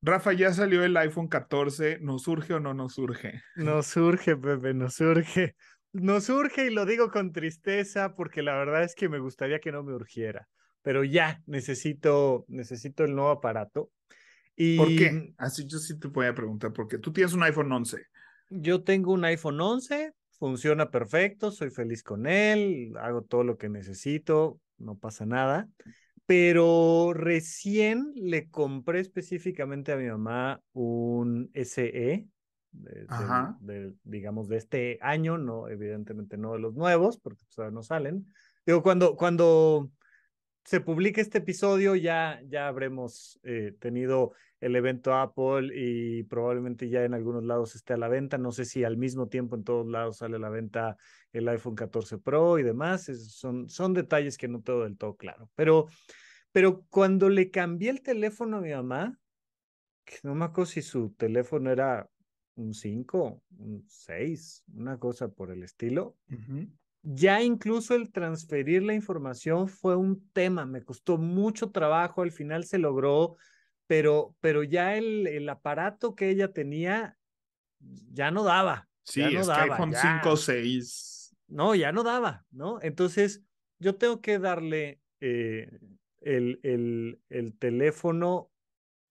Rafa, ya salió el iPhone 14, ¿nos surge o no nos surge? Nos surge, Pepe, nos surge. Nos surge y lo digo con tristeza porque la verdad es que me gustaría que no me urgiera, pero ya necesito, necesito el nuevo aparato. Y... ¿Por qué? Así yo sí te voy a preguntar, porque tú tienes un iPhone 11. Yo tengo un iPhone 11, funciona perfecto, soy feliz con él, hago todo lo que necesito, no pasa nada pero recién le compré específicamente a mi mamá un SE, eh, digamos, de este año, no, evidentemente no de los nuevos, porque pues, no salen. Digo, cuando, cuando se publique este episodio, ya, ya habremos eh, tenido el evento Apple y probablemente ya en algunos lados esté a la venta. No sé si al mismo tiempo en todos lados sale a la venta el iPhone 14 Pro y demás. son, son detalles que no tengo del todo claro. Pero, pero cuando le cambié el teléfono a mi mamá, que no me acuerdo si su teléfono era un 5, un 6, una cosa por el estilo. Ya incluso el transferir la información fue un tema, me costó mucho trabajo, al final se logró, pero, pero ya el, el aparato que ella tenía ya no daba. Sí, no es daba, que iPhone 5 6 no, ya no daba, ¿no? Entonces, yo tengo que darle eh, el, el, el teléfono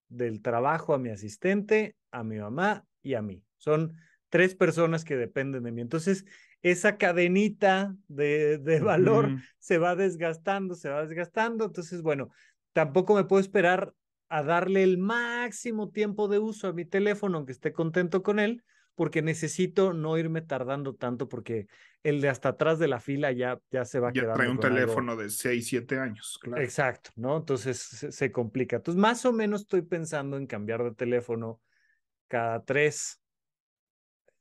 del trabajo a mi asistente, a mi mamá y a mí. Son tres personas que dependen de mí. Entonces, esa cadenita de, de valor se va desgastando, se va desgastando. Entonces, bueno, tampoco me puedo esperar a darle el máximo tiempo de uso a mi teléfono, aunque esté contento con él, porque necesito no irme tardando tanto porque el de hasta atrás de la fila ya, ya se va a quedar. Trae un teléfono de 6, 7 años, claro. Exacto, ¿no? Entonces se, complica. Entonces, más o menos estoy pensando en cambiar de teléfono cada tres.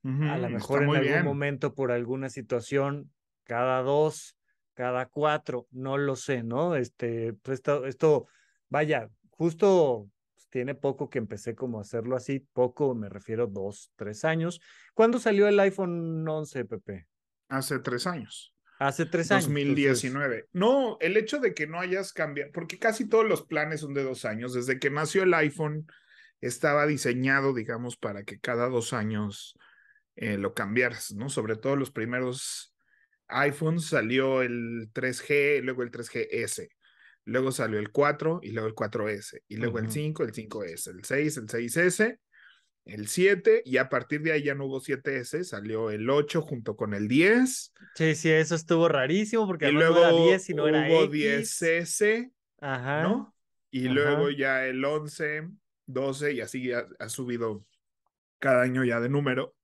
a lo mejor en algún momento por alguna situación, cada dos, cada cuatro, no lo sé, ¿no? Este, pues, esto, esto, vaya, justo pues, tiene poco que empecé como a hacerlo así, poco me refiero dos, tres años. ¿Cuándo salió el iPhone 11, Pepe? Hace tres años. Hace tres años. 2019. No, el hecho de que no hayas cambiado, porque casi todos los planes son de dos años. Desde que nació el iPhone, estaba diseñado, digamos, para que cada dos años eh, lo cambiaras, ¿no? Sobre todo los primeros iPhones salió el 3G, luego el 3GS luego salió el 4 y luego el 4S, y luego el 5, el 5S, el 6, el 6S, el 7, y a partir de ahí ya no hubo 7S, salió el 8 junto con el 10. Sí, sí, eso estuvo rarísimo porque no era 10 y no era Hubo 10S, Ajá. ¿no? Y luego ya el 11, 12, y así ha, ha subido cada año ya de número.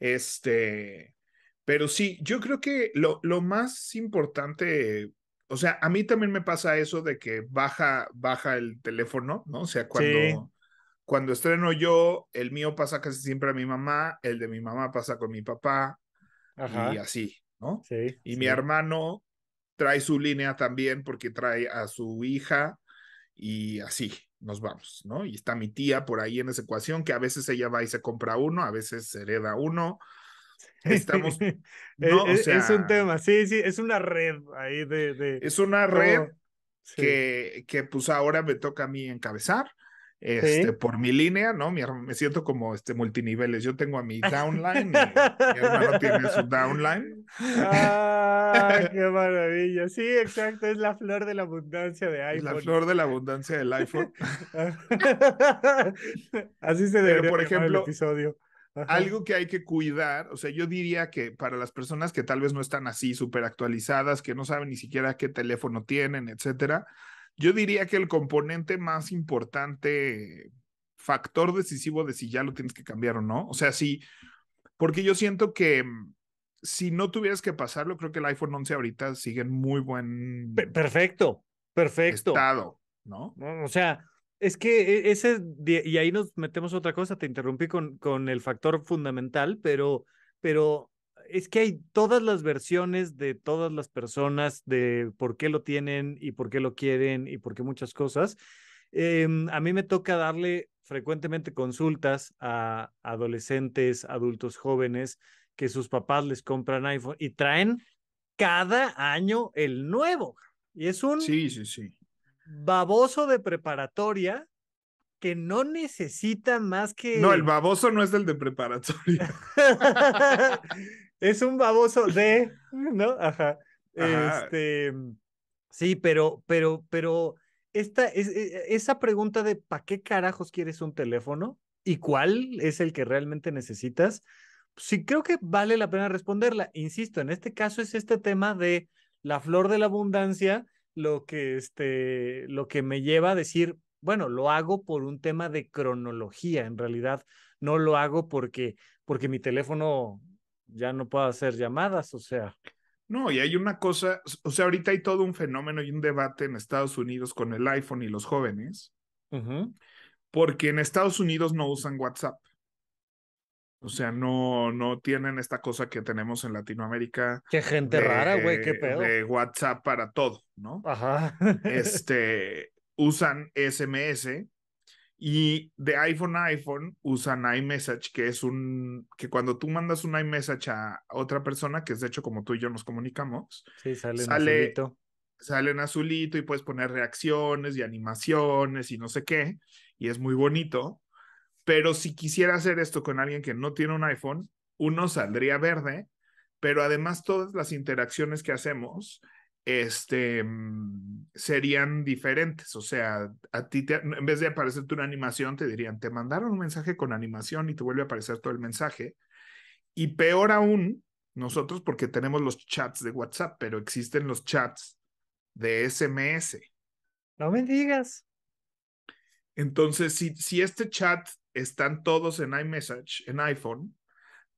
Este, pero sí, yo creo que lo, lo más importante o sea, a mí también me pasa eso de que baja, baja el teléfono, ¿no? O sea, cuando, cuando estreno yo, el mío pasa casi siempre a mi mamá, el de mi mamá pasa con mi papá, y así, ¿no? Sí, y mi hermano trae su línea también porque trae a su hija y así nos vamos, ¿no? Y está mi tía por ahí en esa ecuación que a veces ella va y se compra uno, a veces hereda uno, Estamos. Eh, eh, es, un tema, sí, sí, es una red ahí de. de es una red que, que, pues ahora me toca a mí encabezar. Este, por mi línea, ¿no? me siento como este multiniveles. Yo tengo a mi downline, mi, mi hermano tiene su downline. Ah, qué maravilla! Sí, exacto, es la flor de la abundancia de iPhone. La flor de la abundancia del iPhone. Así se debe por ejemplo, el episodio. Algo que hay que cuidar, o sea, yo diría que para las personas que tal vez no están así súper actualizadas, que no saben ni siquiera qué teléfono tienen, etcétera, yo diría que el componente más importante, factor decisivo de si ya lo tienes que cambiar o no, o sea, sí, porque yo siento que mm, si no tuvieras que pasarlo, creo que el iPhone 11 ahorita sigue en muy buen... Perfecto, perfecto. Estado, ¿no? O sea, es que e, ese, y ahí nos metemos otra cosa, te interrumpí con, con el factor fundamental, pero, pero es que hay todas las versiones de todas las personas de por qué lo tienen y por qué lo quieren y por qué muchas cosas. Em, a mí me toca darle frecuentemente consultas a adolescentes, adultos jóvenes, que sus papás les compran iPhone y traen cada año el nuevo. Y es un... Sí, sí, sí baboso de preparatoria que no necesita más que. No, el baboso no es el de preparatoria. es un baboso de, ¿no? Ajá. Este. Sí, pero, pero, pero esta, es, e, e, esa pregunta de ¿para qué carajos quieres un teléfono? ¿Y cuál es el que realmente necesitas? Sí, creo que vale la pena responderla. Insisto, en este caso es este tema de la flor de la abundancia lo que, este, lo que me lleva a decir, bueno, lo hago por un tema de cronología, en realidad no lo hago porque, porque mi teléfono ya no puede hacer llamadas, o sea. No, y hay una cosa, o sea, ahorita hay todo un fenómeno y un debate en Estados Unidos con el iPhone y los jóvenes, porque en Estados Unidos no usan WhatsApp. O sea, no, no tienen esta cosa que tenemos en Latinoamérica. Qué gente rara, güey, qué pedo. De WhatsApp para todo, ¿no? Ajá. este, usan SMS y de iPhone a iPhone usan iMessage, que es un, que cuando tú mandas un iMessage a otra persona, que es de hecho como tú y yo nos comunicamos, sí, sale, azulito. Sale en azulito y puedes poner reacciones y animaciones y no sé qué, y es muy bonito pero si quisiera hacer esto con alguien que no tiene un iPhone, uno saldría verde, pero además todas las interacciones que hacemos este, mm, serían diferentes. O sea, a ti, en vez de aparecerte una animación, te dirían, te mandaron un mensaje con animación y te vuelve a aparecer todo el mensaje. Y peor aún, nosotros porque tenemos los chats de WhatsApp, pero existen los chats de SMS. No me digas. Entonces, si, si este chat están todos en iMessage, en iPhone,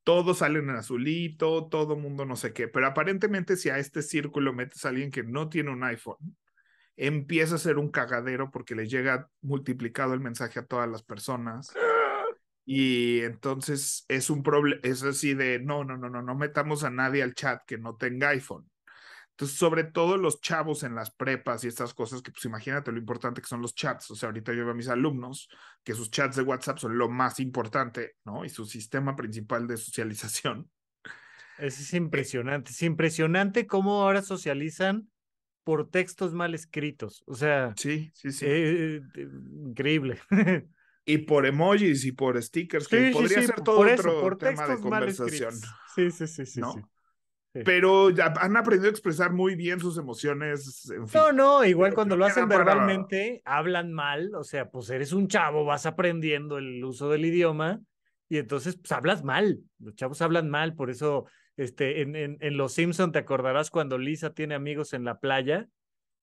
todos salen en azulito, todo mundo no sé qué, pero aparentemente si a este círculo metes a alguien que no tiene un iPhone, empieza a ser un cagadero porque le llega multiplicado el mensaje a todas las personas. Y entonces es un problema, es así de, no, no, no, no, no metamos a nadie al chat que no tenga iPhone. Entonces, sobre todo los chavos en las prepas y estas cosas, que pues imagínate lo importante que son los chats. O sea, ahorita yo veo a mis alumnos que sus chats de WhatsApp son lo más importante, ¿no? Y su sistema principal de socialización. Es eh, impresionante, es impresionante cómo ahora socializan por textos mal escritos. O sea, sí, sí, sí. Eh, eh, increíble. Y por emojis y por stickers, que podría ser todo por otro tema de conversación. Sí, sí, sí, sí, pero han aprendido a expresar muy bien sus emociones. No, no, igual cuando lo hacen verbalmente, hablan mal, o sea, pues eres un chavo, vas aprendiendo el uso del idioma y entonces pues hablas mal, los chavos hablan mal, por eso este, en, en, en Los Simpson te acordarás cuando Lisa tiene amigos en la playa,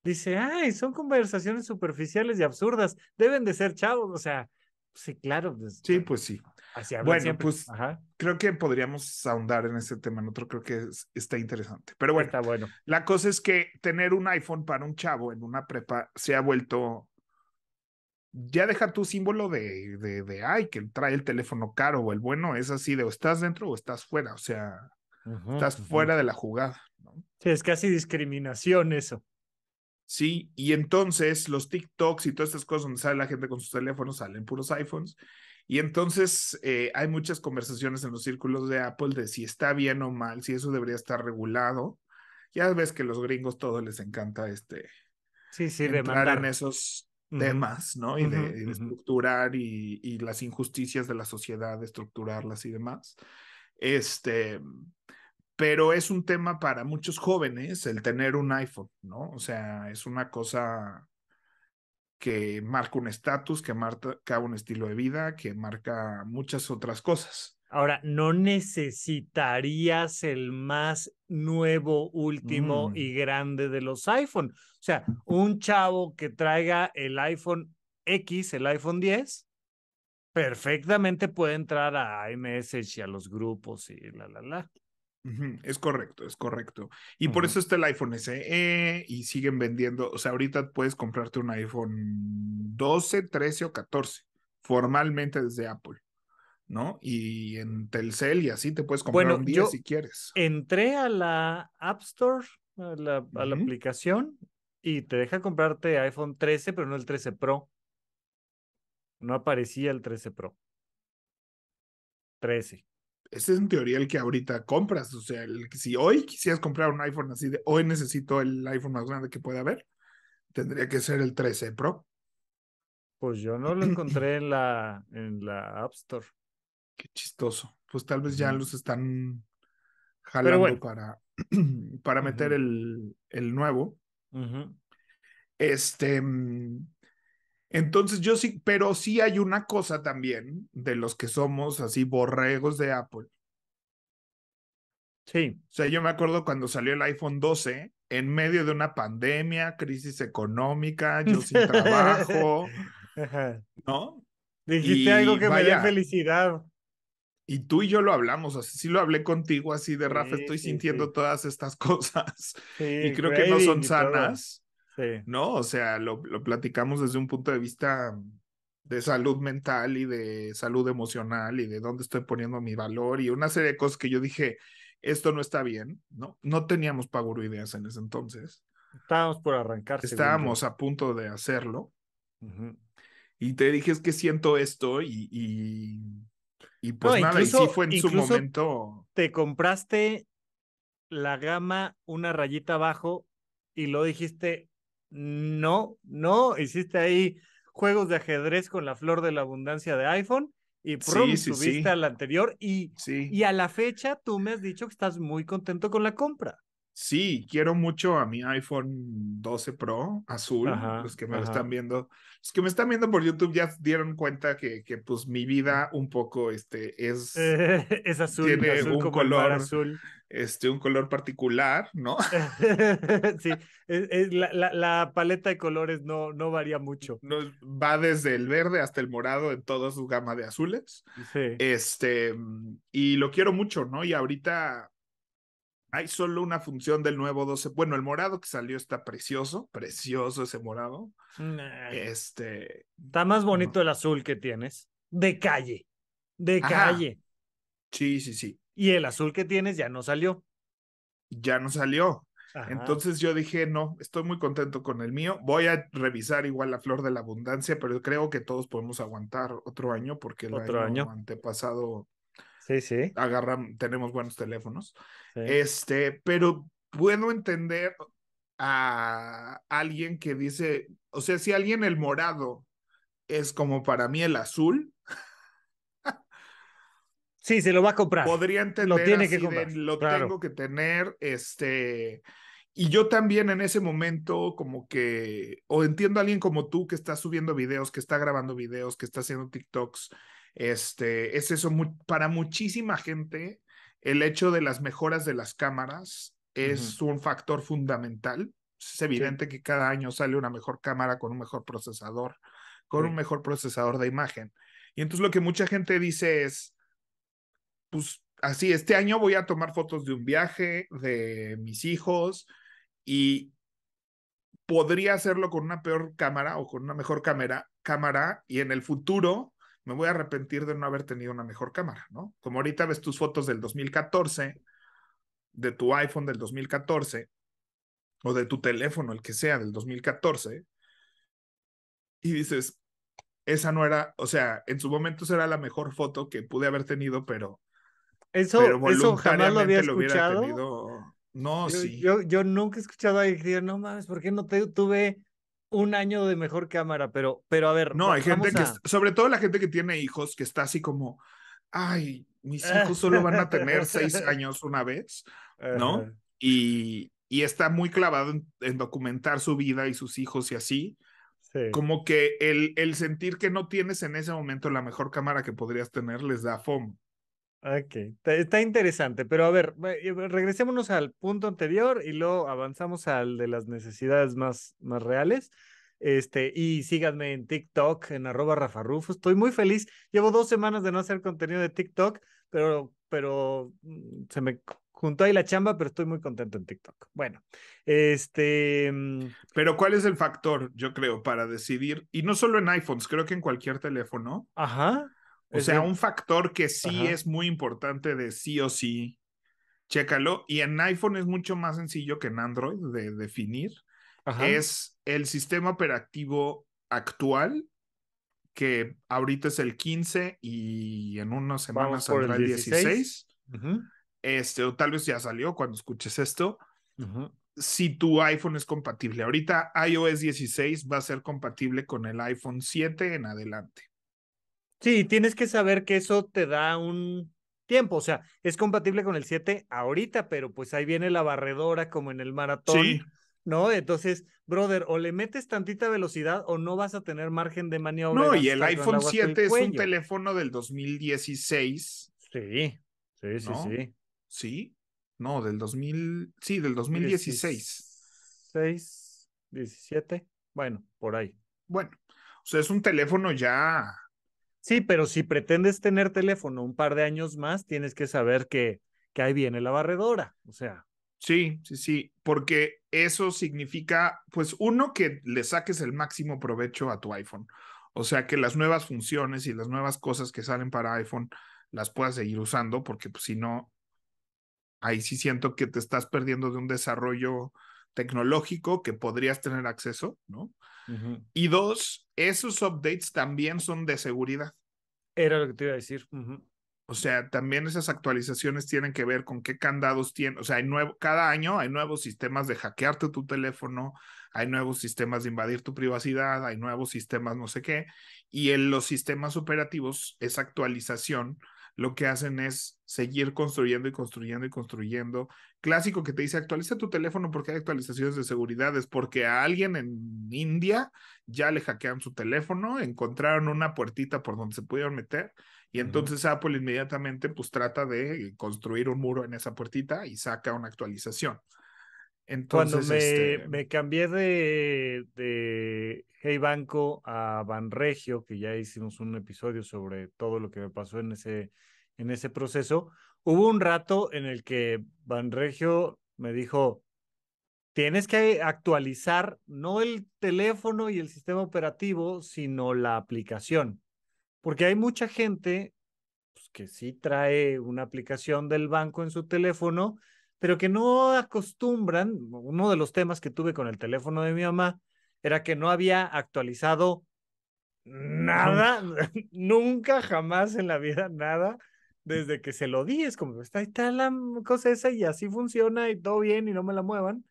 dice, ay, son conversaciones superficiales y absurdas, deben de ser chavos, o sea, Sí, claro. sí, pues sí. Eh, pues bueno, pues creo que podríamos ahondar en ese tema. En otro creo que está interesante. Pero bueno, bueno, la cosa es que tener un iPhone para un chavo en una prepa se ha vuelto. Ya deja tu símbolo de, de, de ay, que trae el teléfono caro o el bueno, es así de o estás dentro o estás fuera. O sea, estás fuera de la jugada. Sí, es casi discriminación eso. ¿sí? Y entonces los TikToks y todas estas cosas donde sale la gente con sus teléfonos, salen puros iPhones. Y entonces eh, hay muchas conversaciones en los círculos de Apple de si está bien o mal, si eso debería estar regulado. Ya ves que los gringos todo les encanta este. Sí, sí, entrar en esos temas, ¿no? Y de, estructurar y, y, las injusticias de la sociedad, de estructurarlas y demás. Este, pero es un tema para muchos jóvenes el tener un iPhone, ¿no? O sea, es una cosa que marca un estatus, que marca un estilo de vida, que marca muchas otras cosas. Ahora, no necesitarías el más nuevo, último y mm. grande de los iPhone. O sea, un chavo que traiga el iPhone X, el iPhone 10, perfectamente puede entrar a iMessage y a los grupos y la, la, la. Es correcto, es correcto. Y por eso está el iPhone SE y siguen vendiendo. O sea, ahorita puedes comprarte un iPhone 12, 13 o 14, formalmente desde Apple, ¿no? Y en Telcel y así te puedes comprar un día si quieres. Entré a la App Store, a la, la aplicación, y te deja comprarte iPhone 13, pero no el 13 Pro. No aparecía el 13 Pro. 13 ese es en teoría el que ahorita compras. O sea, el, si hoy quisieras comprar un iPhone así de hoy necesito el iPhone más grande que pueda haber, tendría que ser el 13 Pro. Pues yo no lo encontré en la, en la App Store. Qué chistoso. Pues tal vez ya los están jalando para, para meter el, nuevo. Este, mm, entonces yo sí, pero sí hay una cosa también de los que somos así borregos de Apple. Sí. O sea, yo me acuerdo cuando salió el iPhone 12, en medio de una pandemia, crisis económica, yo sin trabajo, ¿no? Dijiste algo que me dio felicidad. Y tú y yo lo hablamos, así sí lo hablé contigo, así de Rafa, estoy sintiendo todas estas cosas y creo que no son sanas. ¿No? O sea, lo, platicamos desde un punto de vista de salud mental y de salud emocional y de dónde estoy poniendo mi valor y una serie de cosas que yo dije, esto no está bien, ¿no? No teníamos paguro ideas en ese entonces. Estábamos por arrancar. Estábamos a punto de hacerlo. Y te dije, es que siento esto y, y, y pues nada, y sí fue en su momento. Te compraste la gama una rayita abajo y lo dijiste, no, no, hiciste ahí juegos de ajedrez con la flor de la abundancia de iPhone y subiste sí. anterior y, a la fecha tú me has dicho que estás muy contento con la compra. Sí, quiero mucho a mi iPhone 12 Pro azul, los que me lo están viendo. Los que me están viendo por YouTube ya dieron cuenta que, pues mi vida un poco este es es azul, tiene un color azul este, un color particular, ¿no? sí, la, paleta de colores no, no varía mucho. va desde el verde hasta el morado en toda su gama de azules. Sí. Este, y lo quiero mucho, ¿no? Y ahorita hay solo una función del nuevo 12. Bueno, el morado que salió está precioso, precioso ese morado. Este. Está más bonito el azul que tienes. De calle. De calle. Sí, sí, sí. Y el azul que tienes ya no salió. Ya no salió. Entonces yo dije, no, estoy muy contento con el mío. Voy a revisar igual la flor de la abundancia, pero creo que todos podemos aguantar otro año porque el ¿Otro año, antepasado sí, sí. Agarran, tenemos buenos teléfonos. Este, pero puedo entender a alguien que dice, o sea, si alguien el morado es como para mí el azul, Sí, se lo va a comprar. Podría entender. Lo tiene que comprar. lo tengo que tener, este. Y yo también en ese momento como que, o entiendo a alguien como tú que está subiendo videos, que está grabando videos, que está haciendo TikToks, este, es eso, para muchísima gente el hecho de las mejoras de las cámaras es un factor fundamental. Es evidente que cada año sale una mejor cámara con un mejor procesador, con un mejor procesador de imagen. Y entonces lo que mucha gente dice es, pues así, este año voy a tomar fotos de un viaje, de mis hijos, y podría hacerlo con una peor cámara o con una mejor cámara, cámara y en el futuro me voy a arrepentir de no haber tenido una mejor cámara, ¿no? Como ahorita ves tus fotos del 2014, de tu iPhone del 2014, o de tu teléfono, el que sea, del 2014, y dices, esa no era, o sea, en su momento será la mejor foto que pude haber tenido, pero eso, jamás lo había escuchado. No, sí. Yo, yo, nunca he escuchado a alguien diga, no mames, ¿por qué no te, tuve un año de mejor cámara? Pero, pero a ver. No, hay gente que, sobre todo la gente que tiene hijos, que está así como, ay, mis hijos solo van a tener seis años una vez, ¿no? Y, está muy clavado en, documentar su vida y sus hijos y así. Como que el, el sentir que no tienes en ese momento la mejor cámara que podrías tener les da FOMO. Ok, está, interesante, pero a ver, regresémonos al punto anterior y luego avanzamos al de las necesidades más, más reales. Este, y síganme en TikTok, en arroba Rafarrufo. Estoy muy feliz. Llevo dos semanas de no hacer contenido de TikTok, pero, pero mm, se me juntó ahí la chamba, pero estoy muy contento en TikTok. Bueno, este. Mm, pero, ¿cuál es el factor, yo creo, para decidir? Y no solo en iPhones, creo que en cualquier teléfono. Ajá o sea, un factor que sí es muy importante de sí o sí, chécalo. Y en iPhone es mucho más sencillo que en Android de definir. Es el sistema operativo actual, que ahorita es el 15 y en unas semanas saldrá el 16. este, o tal vez ya salió cuando escuches esto. Si tu iPhone es compatible. Ahorita iOS 16 va a ser compatible con el iPhone 7 en adelante. Sí, tienes que saber que eso te da un tiempo, o sea, es compatible con el 7 ahorita, pero pues ahí viene la barredora como en el maratón. ¿no? Entonces, brother, o le metes tantita velocidad o no vas a tener margen de maniobra. No, y el iPhone 7 es un teléfono del 2016. Sí, sí, sí, sí. Sí, no, del 2000, sí, del 2016. 6, 17, bueno, por ahí. Bueno, o sea, es un teléfono ya Sí, pero si pretendes tener teléfono un par de años más, tienes que saber que, que ahí viene la barredora, o sea. Sí, sí, sí, porque eso significa, pues uno, que le saques el máximo provecho a tu iPhone. O sea, que las nuevas funciones y las nuevas cosas que salen para iPhone las puedas seguir usando, porque pues, si no, ahí sí siento que te estás perdiendo de un desarrollo tecnológico que podrías tener acceso, ¿no? Y dos, esos updates también son de seguridad. Era lo que te iba a decir. O sea, también esas actualizaciones tienen que ver con qué candados tienen. O sea, hay nuevo, cada año hay nuevos sistemas de hackearte tu teléfono, hay nuevos sistemas de invadir tu privacidad, hay nuevos sistemas no sé qué. Y en los sistemas operativos, esa actualización lo que hacen es seguir construyendo y construyendo y construyendo. Clásico que te dice actualiza tu teléfono porque hay actualizaciones de seguridad, es porque a alguien en India ya le hackearon su teléfono, encontraron una puertita por donde se pudieron meter y entonces Apple inmediatamente pues trata de construir un muro en esa puertita y saca una actualización. Entonces, Cuando este, me, cambié de, Hey Banco a Banregio, que ya hicimos un episodio sobre todo lo que me pasó en ese, proceso, hubo un rato en el que Banregio me dijo, tienes que actualizar no el teléfono y el sistema operativo, sino la aplicación. Porque hay mucha gente pues, que sí trae una aplicación del banco en su teléfono, pero que no acostumbran, uno de los temas que tuve con el teléfono de mi mamá era que no había actualizado nada, nunca, jamás en la vida, nada, desde que se lo di, es como, está, pues, está la cosa esa y así funciona y todo bien y no me la muevan.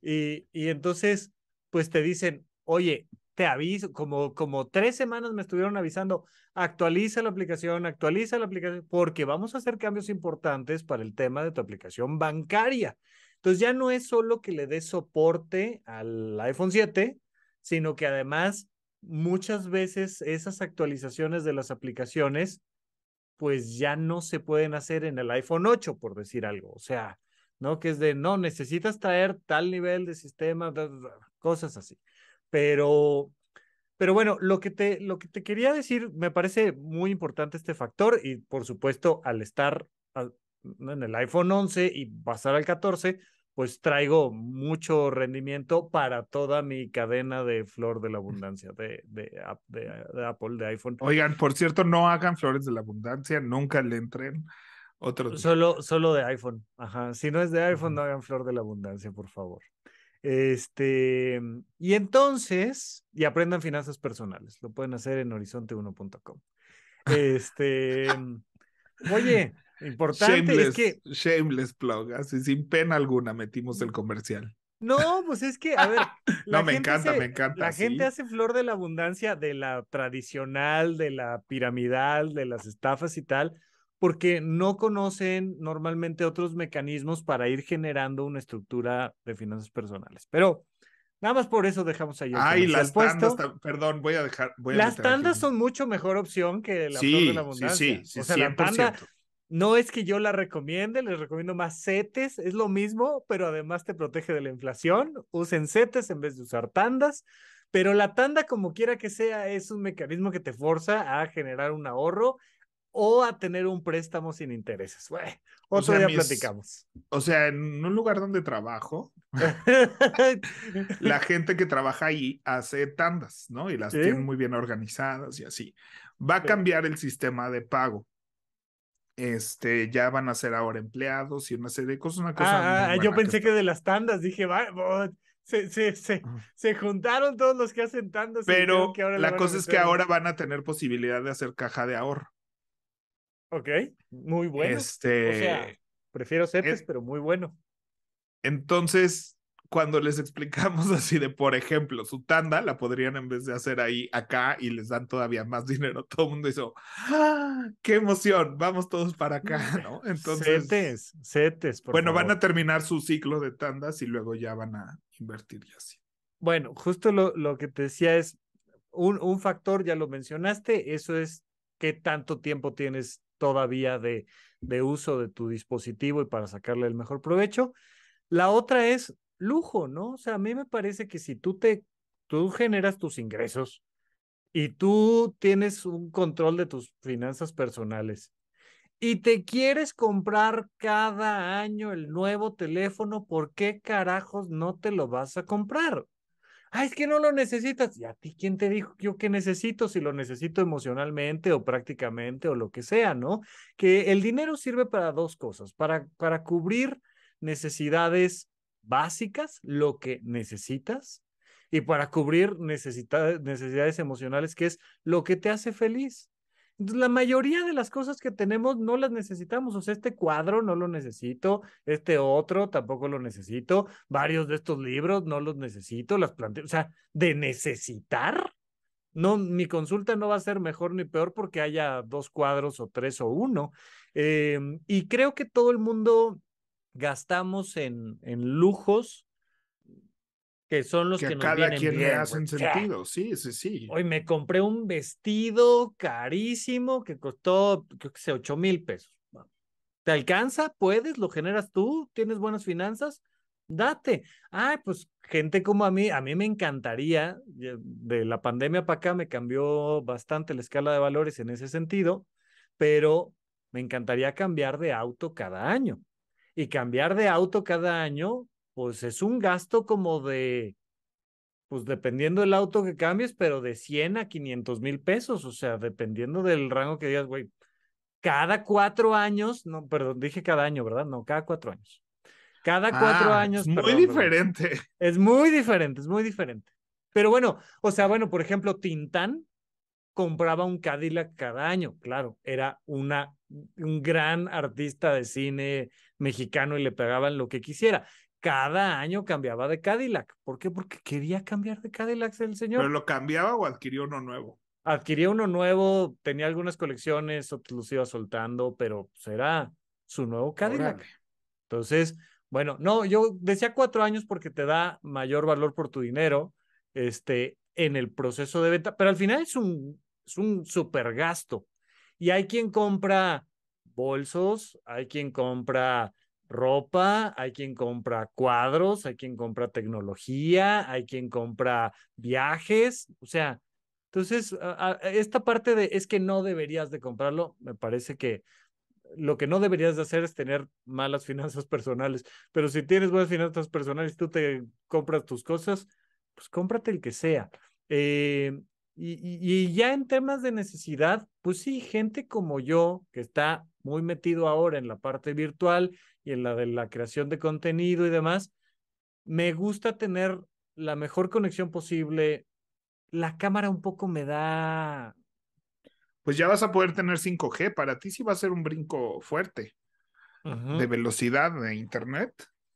Y, y entonces, pues te dicen, oye, te aviso, como, como tres semanas me estuvieron avisando, actualiza la aplicación, actualiza la aplicación, porque vamos a hacer cambios importantes para el tema de tu aplicación bancaria. Entonces ya no es solo que le des soporte al iPhone 7, sino que además muchas veces esas actualizaciones de las aplicaciones pues ya no se pueden hacer en el iPhone 8, por decir algo. O sea, ¿no? Que es de, no, necesitas traer tal nivel de sistema, cosas así. Pero, pero bueno, lo que, te, lo que te quería decir, me parece muy importante este factor y por supuesto al estar en el iPhone 11 y pasar al 14, pues traigo mucho rendimiento para toda mi cadena de flor de la abundancia de, de, Apple, de iPhone. Oigan, por cierto, no hagan flores de la abundancia, nunca le entren otros Solo, solo de iPhone. Ajá. Si no es de iPhone, no hagan flor de la abundancia, por favor. Este, y entonces, y aprendan finanzas personales, lo pueden hacer en horizonte1.com. Este, oye, importante es que. Shameless plug, así sin pena alguna metimos el comercial. No, pues es que, a ver. no, me encanta, me encanta. La gente hace flor de la abundancia, de la tradicional, de la piramidal, de las estafas y tal porque no conocen normalmente otros mecanismos para ir generando una estructura de finanzas personales. Pero nada más por eso dejamos ahí. Ay, las tandas, perdón, voy a dejar. las tandas son mucho mejor opción que la sí, de la abundancia. Sí, sí, sí, o sea, La tanda no es que yo la recomiende, les recomiendo más CETES, es lo mismo, pero además te protege de la inflación. Usen CETES en vez de usar tandas. Pero la tanda, como quiera que sea, es un mecanismo que te forza a generar un ahorro o a tener un préstamo sin intereses. o sea, platicamos. o sea, en un lugar donde trabajo, la gente que trabaja ahí hace tandas, ¿no? Y las tienen muy bien organizadas y así. Va a cambiar el sistema de pago. Este, ya van a ser ahora empleados y una serie de cosas, una cosa. Ah, ah, ah, yo pensé que, de las tandas, dije, va, se, se, se, se, juntaron todos los que hacen tandas. Pero ahora la cosa es que ahora van a tener posibilidad de hacer caja de ahorro. Ok, muy bueno. Este... O sea, este, prefiero CETES, pero muy bueno. Entonces, cuando les explicamos así de, por ejemplo, su tanda, la podrían en vez de hacer ahí, acá, y les dan todavía más dinero, todo el mundo hizo, ¡Ah, ¡qué emoción! Vamos todos para acá, ¿no? Entonces... CETES, CETES, por Bueno, van a terminar su ciclo de tandas y luego ya van a invertir ya así. Bueno, justo lo, lo que te decía es, un, un factor, ya lo mencionaste, eso es qué tanto tiempo tienes todavía de, uso de tu dispositivo y para sacarle el mejor provecho. La otra es lujo, ¿no? O sea, a mí me parece que si tú te, tú generas tus ingresos y tú tienes un control de tus finanzas personales y te quieres comprar cada año el nuevo teléfono, ¿por qué carajos no te lo vas a comprar? Ah, es que no lo necesitas. ¿Y a ti quién te dijo yo que necesito? Si lo necesito emocionalmente o prácticamente o lo que sea, ¿no? Que el dinero sirve para dos cosas, para, para cubrir necesidades básicas, lo que necesitas, y para cubrir necesidades emocionales, que es lo que te hace feliz la mayoría de las cosas que tenemos no las necesitamos. O sea, este cuadro no lo necesito, este otro tampoco lo necesito, varios de estos libros no los necesito, las planteo. O sea, de necesitar, no, mi consulta no va a ser mejor ni peor porque haya dos cuadros o tres o uno. Em, y creo que todo el mundo gastamos en, en lujos que son los que, quien le hacen sentido, sí, sí, sí. Hoy me compré un vestido carísimo que costó, creo que sé, 8 mil pesos. ¿Te alcanza? ¿Puedes? ¿Lo generas tú? ¿Tienes buenas finanzas? Date. Ay, pues gente como a mí, a mí me encantaría, de la pandemia para acá me cambió bastante la escala de valores en ese sentido, pero me encantaría cambiar de auto cada año. Y cambiar de auto cada año pues es un gasto como de, pues dependiendo del auto que cambies, pero de 100 a 500 mil pesos, o sea, dependiendo del rango que digas, güey, cada cuatro años, no, perdón, dije cada año, ¿verdad? No, cada cuatro años. Cada cuatro ah, años. Es muy diferente. Es muy diferente, es muy diferente. Pero bueno, o sea, bueno, por ejemplo, Tintán compraba un Cadillac cada año, claro, era una, un gran artista de cine mexicano y le pagaban lo que quisiera cada año cambiaba de Cadillac. ¿Por qué? Porque quería cambiar de Cadillac el señor. ¿Pero lo cambiaba o adquirió uno nuevo? Adquiría uno nuevo, tenía algunas colecciones, los iba soltando, pero será pues, su nuevo Cadillac. Entonces, bueno, no, yo decía cuatro años porque te da mayor valor por tu dinero este, en el proceso de venta, pero al final es un, es un super gasto. Y hay quien compra bolsos, hay quien compra ropa, hay quien compra cuadros, hay quien compra tecnología, hay quien compra viajes, o sea, entonces esta parte de es que no deberías de comprarlo, me parece que lo que no deberías de hacer es tener malas finanzas personales, pero si tienes buenas finanzas personales, tú te compras tus cosas, pues cómprate el que sea. Eh, y, y ya en temas de necesidad, pues sí, gente como yo que está muy metido ahora en la parte virtual y en la de la creación de contenido y demás, me gusta tener la mejor conexión posible. La cámara un poco me da... Pues ya vas a poder tener 5G, para ti sí va a ser un brinco fuerte de velocidad de Internet.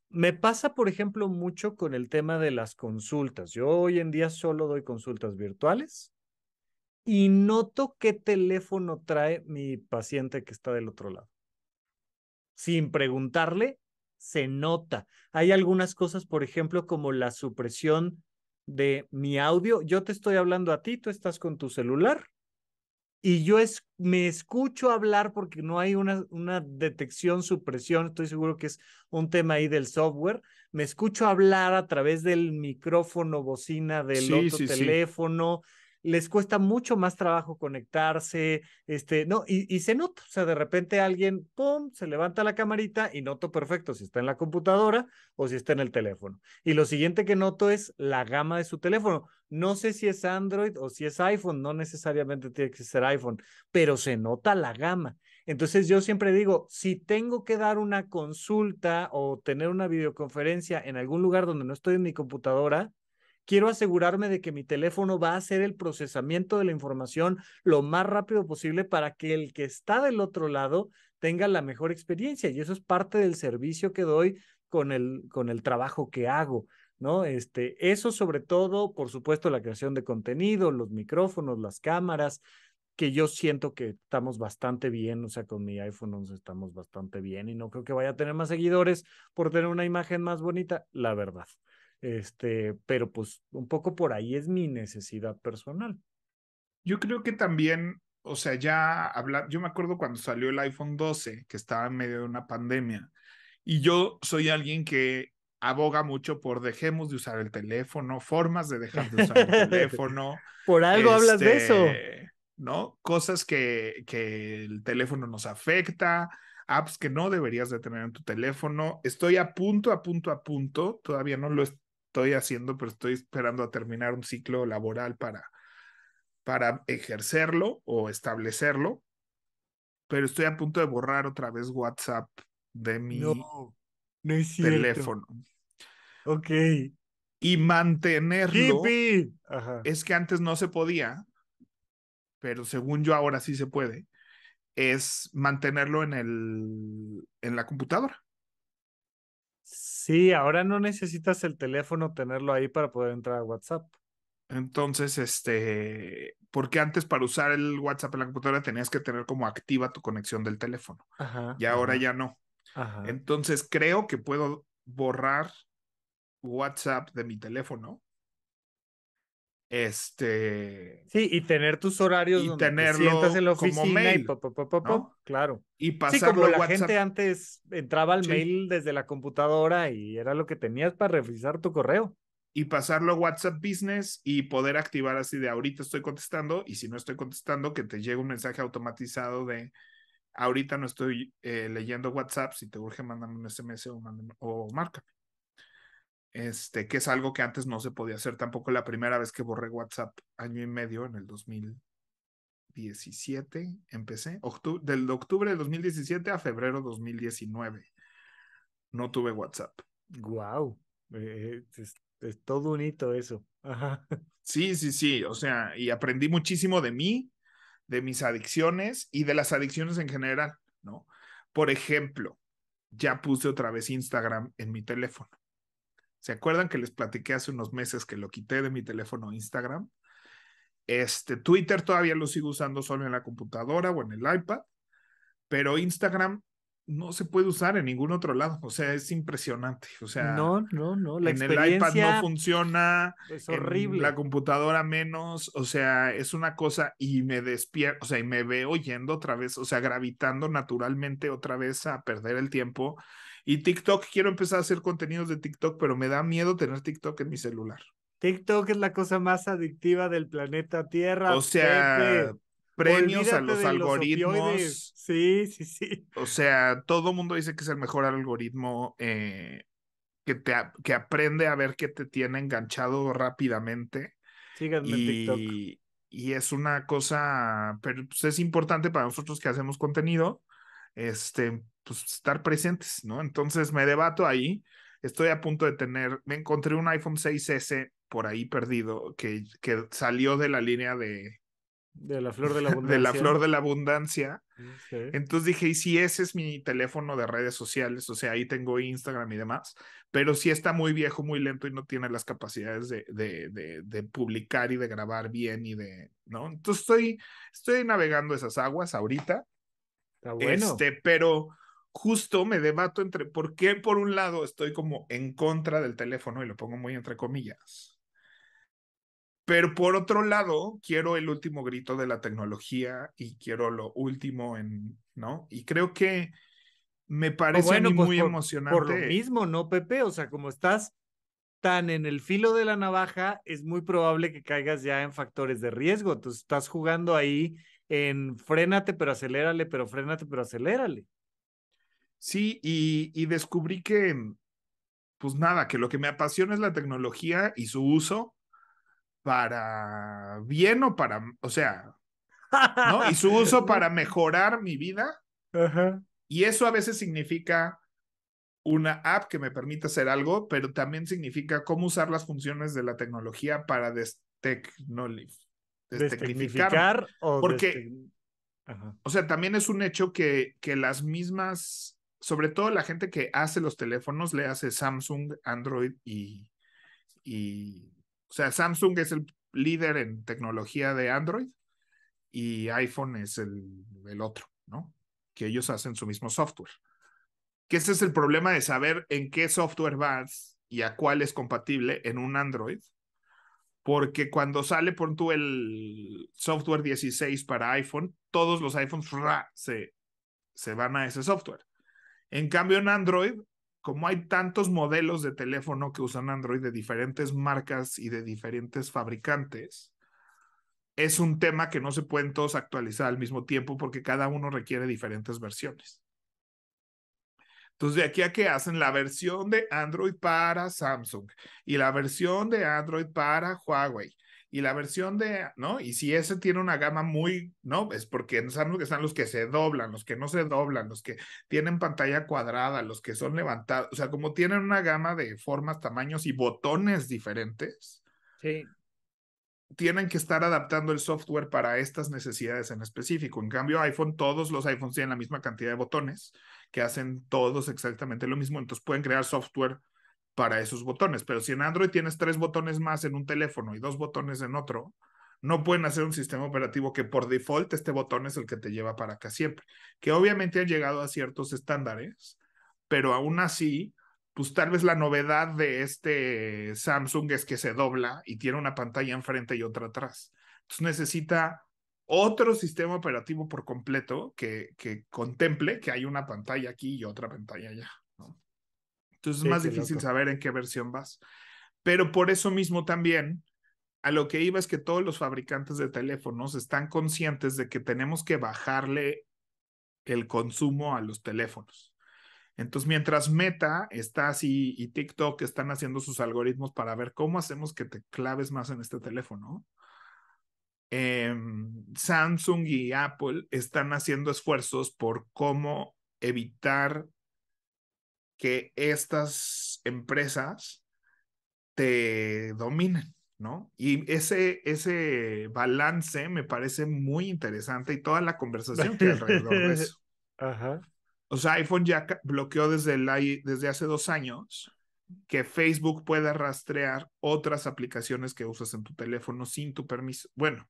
Me pasa, por ejemplo, mucho con el tema de las consultas. Yo hoy en día solo doy consultas virtuales y noto qué teléfono trae mi paciente que está del otro lado. Sin preguntarle, se nota. Hay algunas cosas, por ejemplo, como la supresión de mi audio. Yo te estoy hablando a ti, tú estás con tu celular y yo me escucho hablar porque no hay una, una detección, supresión, estoy seguro que es un tema ahí del software. Me escucho hablar a través del micrófono, bocina del otro teléfono les cuesta mucho más trabajo conectarse, este, no, y, y se nota, o sea, de repente alguien, ¡pum!, se levanta la camarita y noto perfecto si está en la computadora o si está en el teléfono. Y lo siguiente que noto es la gama de su teléfono. No sé si es Android o si es iPhone, no necesariamente tiene que ser iPhone, pero se nota la gama. Entonces yo siempre digo, si tengo que dar una consulta o tener una videoconferencia en algún lugar donde no estoy en mi computadora, quiero asegurarme de que mi teléfono va a hacer el procesamiento de la información lo más rápido posible para que el que está del otro lado tenga la mejor experiencia. Y eso es parte del servicio que doy con el, con el trabajo que hago. ¿no? Este, eso sobre todo, por supuesto, la creación de contenido, los micrófonos, las cámaras, que yo siento que estamos bastante bien, o sea, con mi iPhone estamos bastante bien y no creo que vaya a tener más seguidores por tener una imagen más bonita, la verdad. Este, pero pues un poco por ahí es mi necesidad personal. Yo creo que también, o sea, ya habla, yo me acuerdo cuando salió el iPhone 12, que estaba en medio de una pandemia, y yo soy alguien que aboga mucho por dejemos de usar el teléfono, formas de dejar de usar el teléfono. por algo hablas de eso. Este, ¿No? Cosas que, que el teléfono nos afecta, apps que no deberías de tener en tu teléfono. Estoy a punto, a punto, a punto, todavía no lo, estoy haciendo, pero estoy esperando a terminar un ciclo laboral para, para ejercerlo o establecerlo, pero estoy a punto de borrar otra vez WhatsApp de mi teléfono. Ok. Y mantenerlo. Es que antes no se podía, pero según yo ahora sí se puede. Es mantenerlo en el en la computadora. Sí, ahora no necesitas el teléfono tenerlo ahí para poder entrar a WhatsApp. Entonces, este, porque antes para usar el WhatsApp en la computadora tenías que tener como activa tu conexión del teléfono. Ajá, y ahora ya no. Ajá. Entonces, creo que puedo borrar WhatsApp de mi teléfono este. Sí, y tener tus horarios y tenerlo como mail, claro. Y pasarlo sí, como la gente antes entraba al mail desde la computadora y era lo que tenías para revisar tu correo. Y pasarlo a WhatsApp Business y poder activar así de ahorita estoy contestando y si no estoy contestando que te llegue un mensaje automatizado de ahorita no estoy eh, leyendo WhatsApp, si te urge mándame un SMS o, mándame, o este, que es algo que antes no se podía hacer tampoco la primera vez que borré WhatsApp, año y medio, en el 2017, empecé, octubre, del octubre de 2017 a febrero 2019, no tuve WhatsApp. Wow, eh, eh, es, todo un hito eso. Sí, sí, sí, o sea, y aprendí muchísimo de mí, de mis adicciones y de las adicciones en general, ¿no? Por ejemplo, ya puse otra vez Instagram en mi teléfono ¿Se acuerdan que les platiqué hace unos meses que lo quité de mi teléfono Instagram? Este, Twitter todavía lo sigo usando solo en la computadora o en el iPad, pero Instagram no se puede usar en ningún otro lado. O sea, es impresionante. O sea, no, no, no. en el iPad no funciona. Es horrible. la computadora menos. O sea, es una cosa y me despierto, o sea, y me veo yendo otra vez, o sea, gravitando naturalmente otra vez a perder el tiempo y TikTok, quiero empezar a hacer contenidos de TikTok, pero me da miedo tener TikTok en mi celular. TikTok es la cosa más adictiva del planeta Tierra. O sea, premios a los algoritmos. sí, sí, sí. O sea, todo mundo dice que es el mejor algoritmo eh, que, te, que aprende a ver qué te tiene enganchado rápidamente. Síganme y, en TikTok. Y es una cosa, pero pues, es importante para nosotros que hacemos contenido. Este, pues, estar presentes, ¿no? Entonces me debato ahí. Estoy a punto de tener, me encontré un iPhone 6S por ahí perdido que, que salió de la línea de, de la flor de la abundancia. de la flor de la abundancia. Mm, Entonces dije, y si ese es mi teléfono de redes sociales, o sea, ahí tengo Instagram y demás, pero si está muy viejo, muy lento y no tiene las capacidades de, de, publicar y de grabar bien y de, ¿no? Entonces estoy, estoy navegando esas aguas ahorita. Está bueno. Este, pero justo me debato entre por qué por un lado estoy como en contra del teléfono y lo pongo muy entre comillas, pero por otro lado quiero el último grito de la tecnología y quiero lo último en, ¿no? Y creo que me ah, parece pues muy emocionante. Por lo mismo, ¿no, Pepe? O sea, como estás tan en el filo de la navaja, es muy probable que caigas ya en factores de riesgo. Tú estás jugando ahí en frénate, pero acelérale, pero frénate, pero acelérale. Sí, y, descubrí que, mm, pues nada, que lo que me apasiona es la tecnología y su uso para bien o para, mm, o sea, ¿no? Y su uso para mejorar mi vida. Y eso a veces significa una app que me permita hacer algo, pero también significa cómo usar las funciones de la tecnología para Destecnificar. Porque, o sea, también es un hecho que, que las mismas sobre todo la gente que hace los teléfonos, le hace Samsung, Android y, o sea, Samsung es el líder en tecnología de Android y iPhone es el, otro, ¿no? Que ellos hacen su mismo software. Que ese es el problema de saber en qué software vas y a cuál es compatible en un Android. Porque cuando sale por tú el software 16 para iPhone, todos los iPhones se, se van a ese software en cambio, en Android, como hay tantos modelos de teléfono que usan Android de diferentes marcas y de diferentes fabricantes, es un tema que no se pueden todos actualizar al mismo tiempo porque cada uno requiere diferentes versiones. Entonces, de aquí a qué hacen la versión de Android para Samsung y la versión de Android para Huawei y la versión de, ¿no? Y si ese tiene una gama muy, ¿no? Es porque están los que se doblan, los que no se doblan, los que tienen pantalla cuadrada, los que son levantados, o sea, como tienen una gama de formas, tamaños y botones diferentes. Sí. Tienen que estar adaptando el software para estas necesidades en específico. En cambio, iPhone, todos los iPhones tienen la misma cantidad de botones que hacen todos exactamente lo mismo, entonces pueden crear software para esos botones. Pero si en Android tienes tres botones más en un teléfono y dos botones en otro, no pueden hacer un sistema operativo que por default este botón es el que te lleva para acá siempre. Que obviamente ha llegado a ciertos estándares, pero aún así, pues tal vez la novedad de este Samsung es que se dobla y tiene una pantalla enfrente y otra atrás. Entonces necesita otro sistema operativo por completo que, que contemple que hay una pantalla aquí y otra pantalla allá. ¿no? Entonces es más difícil saber en qué versión vas. Pero por eso mismo también, a lo que iba es que todos los fabricantes de teléfonos están conscientes de que tenemos que bajarle el consumo a los teléfonos. Entonces, mientras Meta está así y TikTok están haciendo sus algoritmos para ver cómo hacemos que te claves más en este teléfono, em, Samsung y Apple están haciendo esfuerzos por cómo evitar que estas empresas te dominen, ¿no? Y ese, ese balance me parece muy interesante y toda la conversación que hay alrededor de eso. Ajá. O sea, iPhone ya bloqueó desde, desde hace dos años que Facebook pueda rastrear otras aplicaciones que usas en tu teléfono sin tu permiso. Bueno,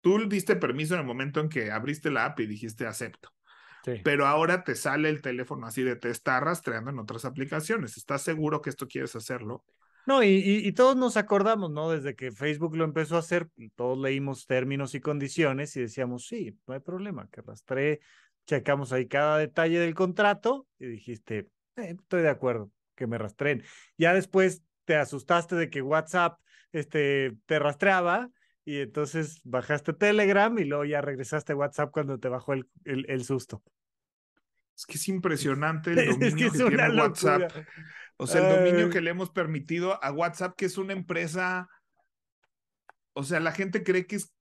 tú diste permiso en el momento en que abriste la app y dijiste acepto. Pero ahora te sale el teléfono así de te está rastreando en otras aplicaciones. ¿Estás seguro que esto quieres hacerlo? No, y, todos nos acordamos, ¿no? Desde que Facebook lo empezó a hacer, todos leímos términos y condiciones y decíamos, sí, no hay problema, que rastré, checamos ahí cada detalle del contrato y dijiste, eh, estoy de acuerdo, que me rastreen. Ya después te asustaste de que WhatsApp este, te rastreaba y entonces bajaste Telegram y luego ya regresaste a WhatsApp cuando te bajó el, el, el susto. Es que es impresionante el dominio que, tiene WhatsApp. O sea, el dominio que le hemos permitido a WhatsApp, que es una empresa. O sea, la gente cree que es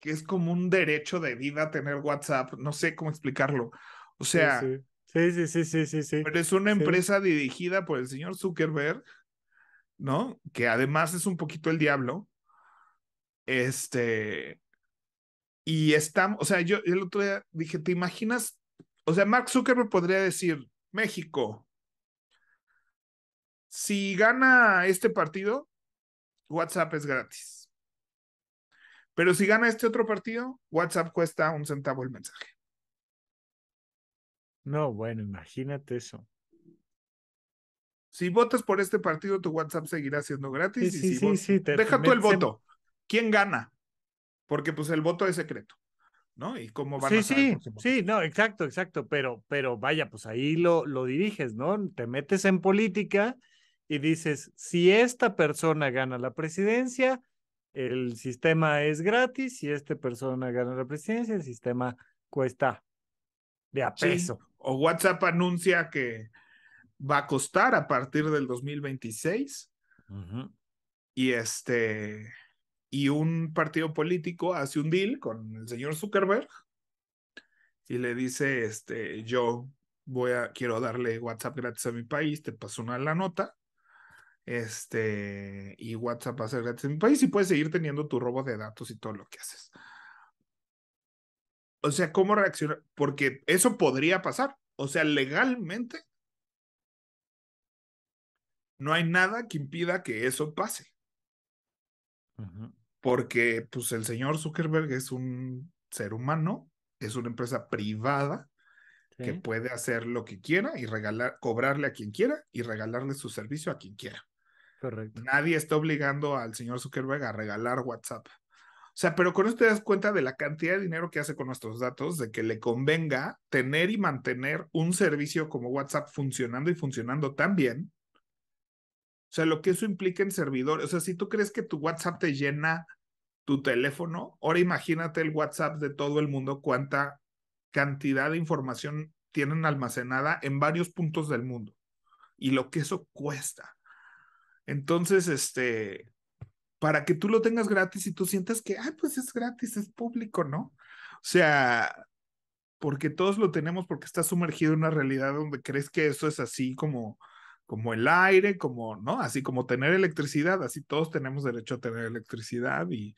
que es como un derecho de vida tener WhatsApp. No sé cómo explicarlo. O sea. Sí, sí, sí, sí, sí. Pero es una empresa dirigida por el señor Zuckerberg, ¿no? Que además es un poquito el diablo. Este, y estamos, o sea, yo el otro día dije, ¿te imaginas? O sea, Mark Zuckerberg podría decir, México, si gana este partido, WhatsApp es gratis. Pero si gana este otro partido, WhatsApp cuesta un centavo el mensaje. No, bueno, imagínate eso. Si votas por este partido, tu WhatsApp seguirá siendo gratis. Sí, y sí, sí, te, Deja tú el voto. ¿quién gana? Porque pues el voto es secreto, ¿no? Y cómo van a saber Sí, sí, no, exacto, exacto, pero, pero vaya, pues ahí lo, lo diriges, ¿no? Te metes en política y dices, si esta persona gana la presidencia, el sistema es gratis, si esta persona gana la presidencia, el sistema cuesta de a peso. O WhatsApp anuncia que va a costar a partir del 2026. Y este, y un partido político hace un deal con el señor Zuckerberg y le dice, este, yo voy a, quiero darle WhatsApp gratis a mi país, te paso una la nota, este, y WhatsApp va a ser gratis a mi país y puedes seguir teniendo tu robo de datos y todo lo que haces. O sea, ¿cómo reaccionar? Porque eso podría pasar. O sea, legalmente no hay nada que impida que eso pase. ajá porque pues el señor Zuckerberg es un ser humano, es una empresa privada que puede hacer lo que quiera y regalar, cobrarle a quien quiera y regalarle su servicio a quien quiera. Correcto. Nadie está obligando al señor Zuckerberg a regalar WhatsApp. O sea, pero con eso te das cuenta de la cantidad de dinero que hace con nuestros datos, de que le convenga tener y mantener un servicio como WhatsApp funcionando y funcionando tan bien, o sea, lo que eso implica en servidores. O sea, si tú crees que tu WhatsApp te llena tu teléfono, ahora imagínate el WhatsApp de todo el mundo, cuánta cantidad de información tienen almacenada en varios puntos del mundo y lo que eso cuesta. Entonces, este, para que tú lo tengas gratis y tú sientas que, ay, pues es gratis, es público, ¿no? O sea, porque todos lo tenemos porque está sumergido en una realidad donde crees que eso es así como como el aire, como, ¿no? Así como tener electricidad, así todos tenemos derecho a tener electricidad y,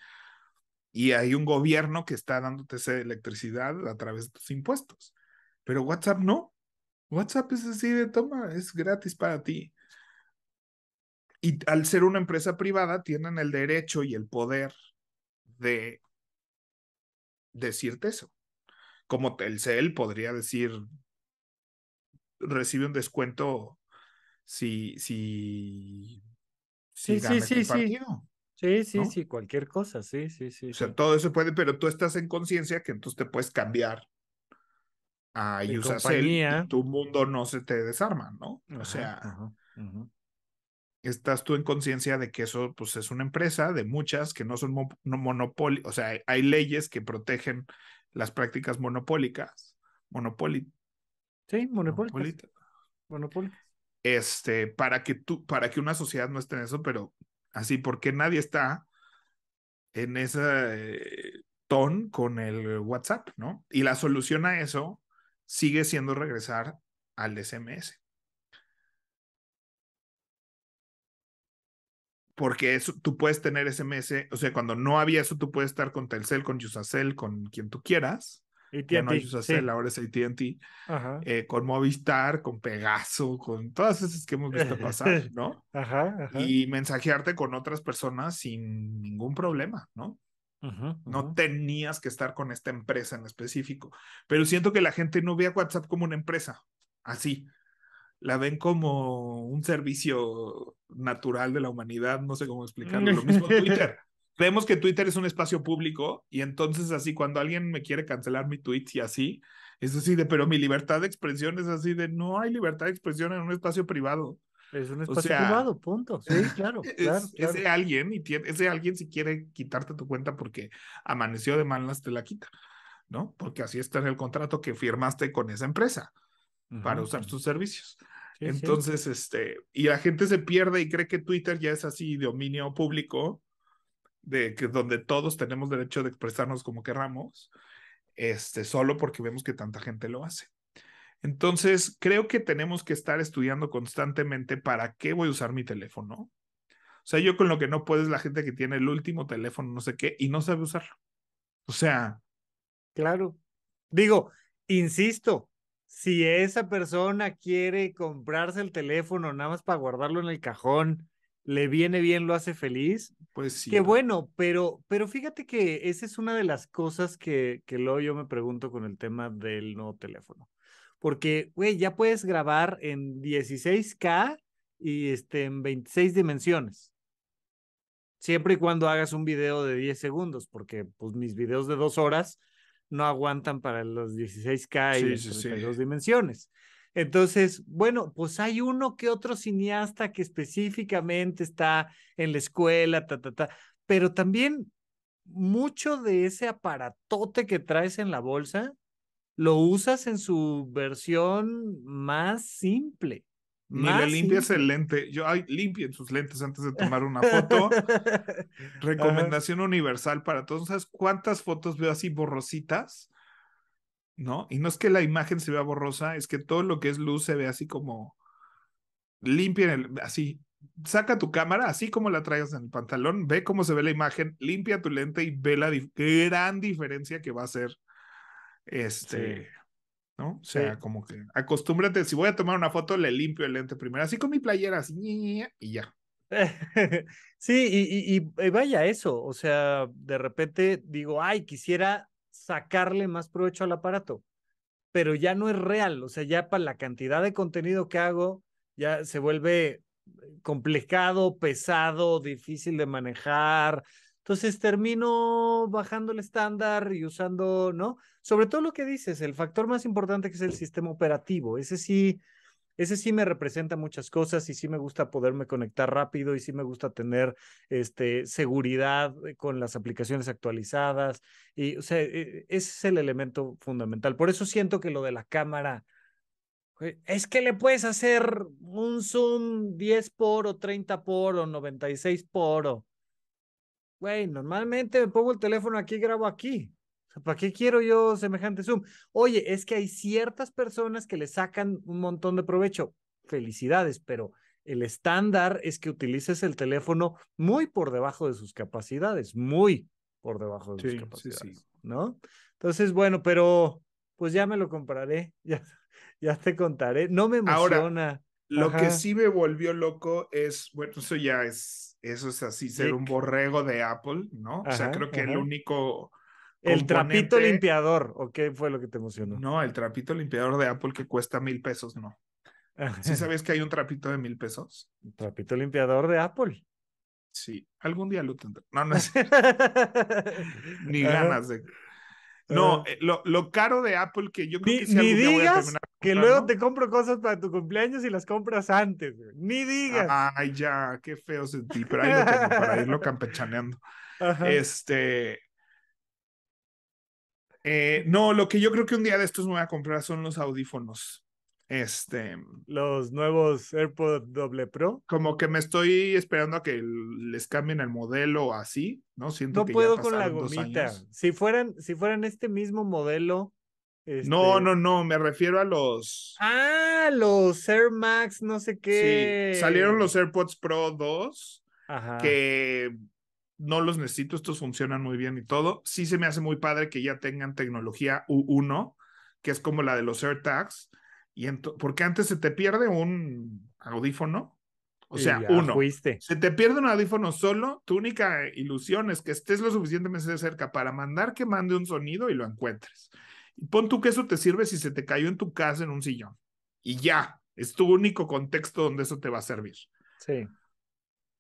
y hay un gobierno que está dándote esa electricidad a través de tus impuestos. Pero WhatsApp no. WhatsApp es así de toma, es gratis para ti. Y al ser una empresa privada, tienen el derecho y el poder de decirte eso. Como el CEL podría decir, recibe un descuento Sí, sí, si sí, sí, sí, Sí, sí, sí, cualquier cosa, sí, sí, sí. O sea, todo eso puede, pero tú estás en conciencia que entonces te puedes cambiar a usar tu mundo no se te desarma, ¿no? o sea, estás tú en conciencia de que eso, pues, es una empresa de muchas que no son o sea, hay, leyes que protegen las prácticas monopólicas, monopoli. Sí, monopólicas. Monopólicas este, para que tú, para que una sociedad no esté en eso, pero así, porque nadie está en ese ton con el WhatsApp, ¿no? Y la solución a eso sigue siendo regresar al SMS. Porque eso, tú puedes tener SMS, o sea, cuando no había eso, tú puedes estar con Telcel, con Yusacel, con quien tú quieras, ya no hay ahora es AT&T, eh, con Movistar, con Pegaso, con todas esas que hemos visto pasar, ¿no? Ajá, ajá. Y mensajearte con otras personas sin ningún problema, ¿no? no tenías que estar con esta empresa en específico, pero siento que la gente no ve a WhatsApp como una empresa, así, la ven como un servicio natural de la humanidad, no sé cómo explicarlo, lo mismo Twitter creemos que Twitter es un espacio público y entonces así cuando alguien me quiere cancelar mi tweet y así, es así de, pero mi libertad de expresión es así de, no hay libertad de expresión en un espacio privado. Es un espacio privado, punto. Sí, claro. claro, Ese alguien, y ese alguien si quiere quitarte tu cuenta porque amaneció de malas, te la quita, ¿no? Porque así está en el contrato que firmaste con esa empresa para usar sus servicios. Entonces, este, y la gente se pierde y cree que Twitter ya es así de dominio público de que donde todos tenemos derecho de expresarnos como querramos, este, solo porque vemos que tanta gente lo hace. Entonces, creo que tenemos que estar estudiando constantemente para qué voy a usar mi teléfono. O sea, yo con lo que no puedo es la gente que tiene el último teléfono, no sé qué, y no sabe usarlo. O sea. Claro. Digo, insisto, si esa persona quiere comprarse el teléfono nada más para guardarlo en el cajón le viene bien, lo hace feliz. Pues sí. Qué bueno, pero, pero fíjate que esa es una de las cosas que, que luego yo me pregunto con el tema del nuevo teléfono. Porque, güey, ya puedes grabar en 16K y este, en 26 dimensiones. Siempre y cuando hagas un video de 10 segundos, porque pues mis videos de dos horas no aguantan para los 16K y sí, las 32 dimensiones. Entonces, bueno, pues hay uno que otro cineasta que específicamente está en la escuela, ta, ta, ta, pero también mucho de ese aparatote que traes en la bolsa lo usas en su versión más simple. Ni le limpias el lente. Yo, ay, limpien sus lentes antes de tomar una foto. Recomendación universal para todos. ¿Sabes cuántas fotos veo así borrositas? ¿no? Y no es que la imagen se vea borrosa, es que todo lo que es luz se ve así como limpia, el, así. Saca tu cámara, así como la traigas en el pantalón, ve cómo se ve la imagen, limpia tu lente y ve la gran diferencia que va a hacer este. ¿no? O sea, como que acostúmbrate, si voy a tomar una foto, le limpio el lente primero, así con mi playera, así, y ya. sí, y, y, vaya eso, o sea, de repente digo, ay, quisiera sacarle más provecho al aparato, pero ya no es real, o sea, ya para la cantidad de contenido que hago, ya se vuelve eh, complicado, pesado, difícil de manejar. Entonces termino bajando el estándar y usando, ¿no? Sobre todo lo que dices, el factor más importante que es el sistema operativo. Ese sí, ese sí me representa muchas cosas y sí me gusta poderme conectar rápido y sí me gusta tener este, seguridad eh, con las aplicaciones actualizadas. Y, o sea, e, e, ese es el elemento fundamental. Por eso siento que lo de la cámara, es que le puedes hacer un zoom 10 por o 30 por o 96 por o. Güey, normalmente me pongo el teléfono aquí y grabo aquí. ¿Para qué quiero yo semejante Zoom? Oye, es que hay ciertas personas que le sacan un montón de provecho. Felicidades, pero el estándar es que utilices el teléfono muy por debajo de sus capacidades, muy por debajo de sus capacidades, ¿no? Entonces, bueno, pero pues ya me lo compraré, ya, ya te contaré. No me emociona. Ahora, lo que sí me volvió loco es, bueno, eso ya es, eso es así, ser un borrego de Apple, ¿no? o sea, creo que el único el trapito limpiador, ¿o qué fue lo que te emocionó? No, el trapito limpiador de Apple que cuesta mil pesos, no. ¿Sí sabes que hay un trapito de mil pesos? trapito limpiador de Apple. Sí, algún día lo tendré. No, no es... Ni ganas de. No, eh, lo, caro de Apple que yo creo ni, que ni digas que luego te compro cosas para tu cumpleaños y las compras antes. Ni digas. Ay, ya, qué feo sentí, pero ahí lo tengo para irlo campechaneando. Este, eh, no, lo que yo creo que un día de estos me voy a comprar son los audífonos. Este. Los nuevos Airpods Doble Pro. Como que me estoy esperando a que les cambien el modelo así, ¿no? Siento no puedo con la gomita. Si fueran, si fueran este mismo modelo. Este no, no, no, me refiero a los. Ah, los Air Max, no sé qué. Sí, salieron los AirPods Pro 2. Ajá. Que no los necesito, estos funcionan muy bien y todo. Sí se me hace muy padre que ya tengan tecnología U1, que es como la de los AirTags, y porque antes se te pierde un audífono, o sea, uno, se te pierde un audífono solo, tu única ilusión es que estés lo suficientemente cerca para mandar que mande un sonido y lo encuentres. pon tú que eso te sirve si se te cayó en tu casa en un sillón. Y ya, es tu único contexto donde eso te va a servir. Sí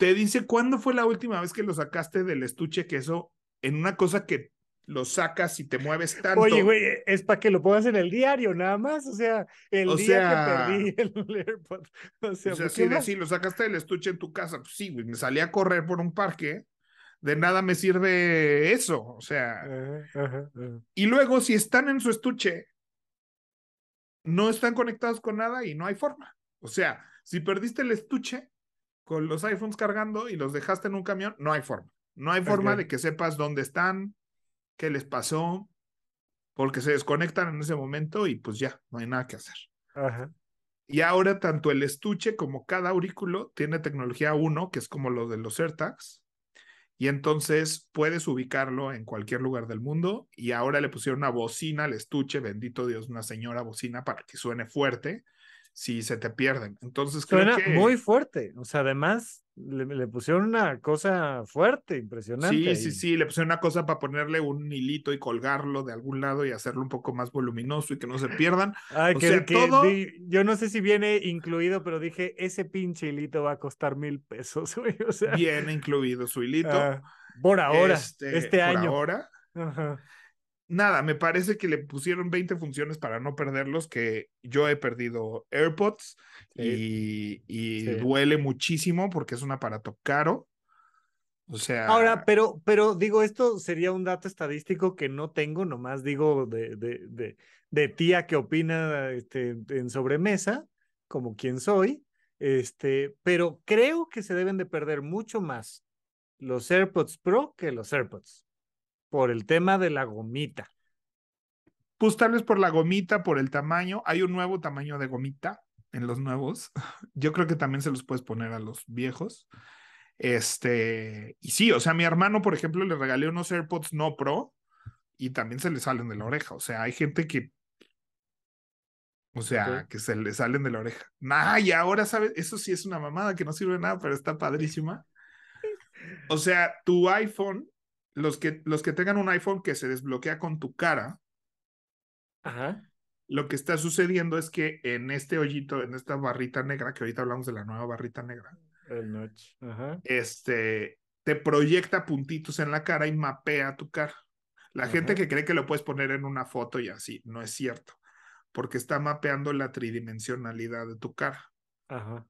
te dice cuándo fue la última vez que lo sacaste del estuche, que eso en una cosa que lo sacas y te mueves tanto. Oye, güey, es para que lo pongas en el diario nada más, o sea, el día que perdí el AirPod. O sea, si lo sacaste del estuche en tu casa, pues sí, güey, me salí a correr por un parque, de nada me sirve eso, o sea. Y luego, si están en su estuche, no están conectados con nada y no hay forma. O sea, si perdiste el estuche, con los iPhones cargando y los dejaste en un camión, no hay forma. No hay forma de que sepas dónde están, qué les pasó, porque se desconectan en ese momento y pues ya, no hay nada que hacer. Y ahora tanto el estuche como cada aurículo tiene tecnología 1, que es como lo de los AirTags, y entonces puedes ubicarlo en cualquier lugar del mundo. Y ahora le pusieron una bocina al estuche, bendito Dios, una señora bocina para que suene fuerte si se te pierden. Entonces Suena creo que... muy fuerte. O sea, además le, pusieron una cosa fuerte, impresionante. Sí, sí, sí, le pusieron una cosa para ponerle un hilito y colgarlo de algún lado y hacerlo un poco más voluminoso y que no se pierdan. yo no sé si viene incluido, pero dije, ese pinche hilito va a costar mil pesos. O sea... Viene incluido su hilito. Ah, por ahora, este, año este por año. Ahora nada, me parece que le pusieron 20 funciones para no perderlos, que yo he perdido AirPods y, duele muchísimo porque es un aparato caro. O sea. Ahora, pero, pero digo, esto sería un dato estadístico que no tengo, nomás digo de, de, de, de tía que opina este, en sobremesa, como quien soy. Este, pero creo que se deben de perder mucho más los AirPods Pro que los AirPods por el tema de la gomita. Pues tal vez por la gomita, por el tamaño. Hay un nuevo tamaño de gomita en los nuevos. Yo creo que también se los puedes poner a los viejos. Este, y sí, o sea, mi hermano, por ejemplo, le regalé unos AirPods no Pro y también se le salen de la oreja. O sea, hay gente que o sea, que se le salen de la oreja. Nah, y ahora, ¿sabes? Eso sí es una mamada que no sirve nada, pero está padrísima. O sea, tu iPhone los que, los que tengan un iPhone que se desbloquea con tu cara, lo que está sucediendo es que en este hoyito, en esta barrita negra, que ahorita hablamos de la nueva barrita negra, El este, te proyecta puntitos en la cara y mapea tu cara. La gente que cree que lo puedes poner en una foto y así, no es cierto, porque está mapeando la tridimensionalidad de tu cara. Ajá.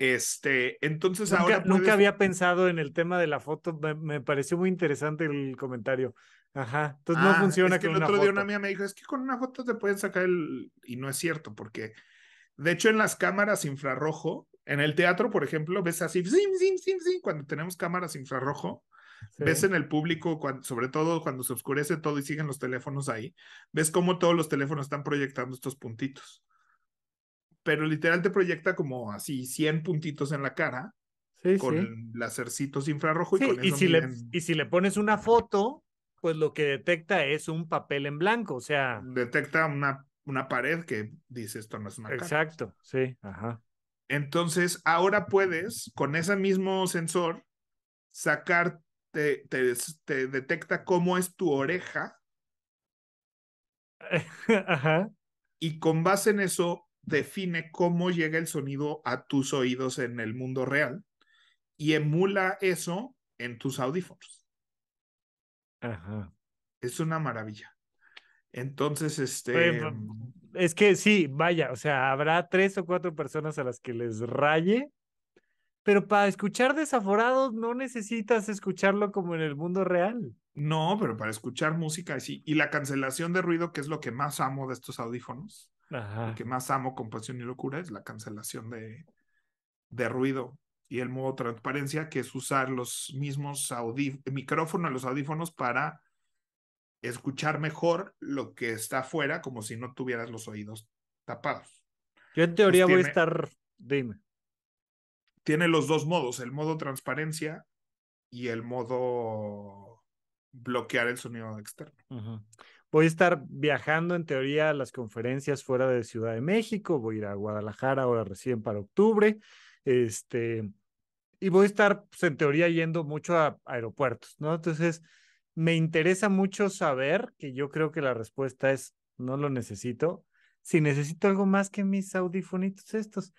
Este, entonces ahora. Nunca había pensado en el tema de la foto, me, pareció muy interesante el comentario. Ajá, entonces no ah, funciona que el otro día una amiga me dijo, es que con una foto te pueden sacar el. Y no es cierto, porque de hecho en las cámaras infrarrojo, en el teatro, por ejemplo, ves así, cuando tenemos cámaras infrarrojo, Ves en el público, sobre todo cuando se oscurece todo y siguen los teléfonos ahí, ves cómo todos los teléfonos están proyectando estos puntitos pero literal te proyecta como así 100 puntitos en la cara con sí. lacercitos infrarrojo y con y si le, y si le pones una foto, pues lo que detecta es un papel en blanco, o sea... Detecta una, una pared que dice esto no es una Exacto, sí, Entonces, ahora puedes, con ese mismo sensor, sacar, te, te detecta cómo es tu oreja. Ajá. Y con base en eso, define cómo llega el sonido a tus oídos en el mundo real y emula eso en tus audífonos. Ajá. Es una maravilla. Entonces, este... es que sí, vaya, o sea, habrá tres o cuatro personas a las que les raye, pero para escuchar desaforados no necesitas escucharlo como en el mundo real. No, pero para escuchar música sí. Y la cancelación de ruido, que es lo que más amo de estos audífonos, lo que más amo con pasión y locura es la cancelación de, de ruido y el modo transparencia, que es usar los mismos micrófonos, los audífonos para escuchar mejor lo que está afuera, como si no tuvieras los oídos tapados. Yo en teoría voy a estar, dime. Tiene los dos modos, el modo transparencia y el modo bloquear el sonido externo. Ajá voy a estar viajando en teoría a las conferencias fuera de Ciudad de México, voy a ir a Guadalajara ahora recién para octubre, este, y voy a estar pues, en teoría yendo mucho a, aeropuertos, ¿no? Entonces, me interesa mucho saber que yo creo que la respuesta es no lo necesito, si necesito algo más que mis audifonitos estos.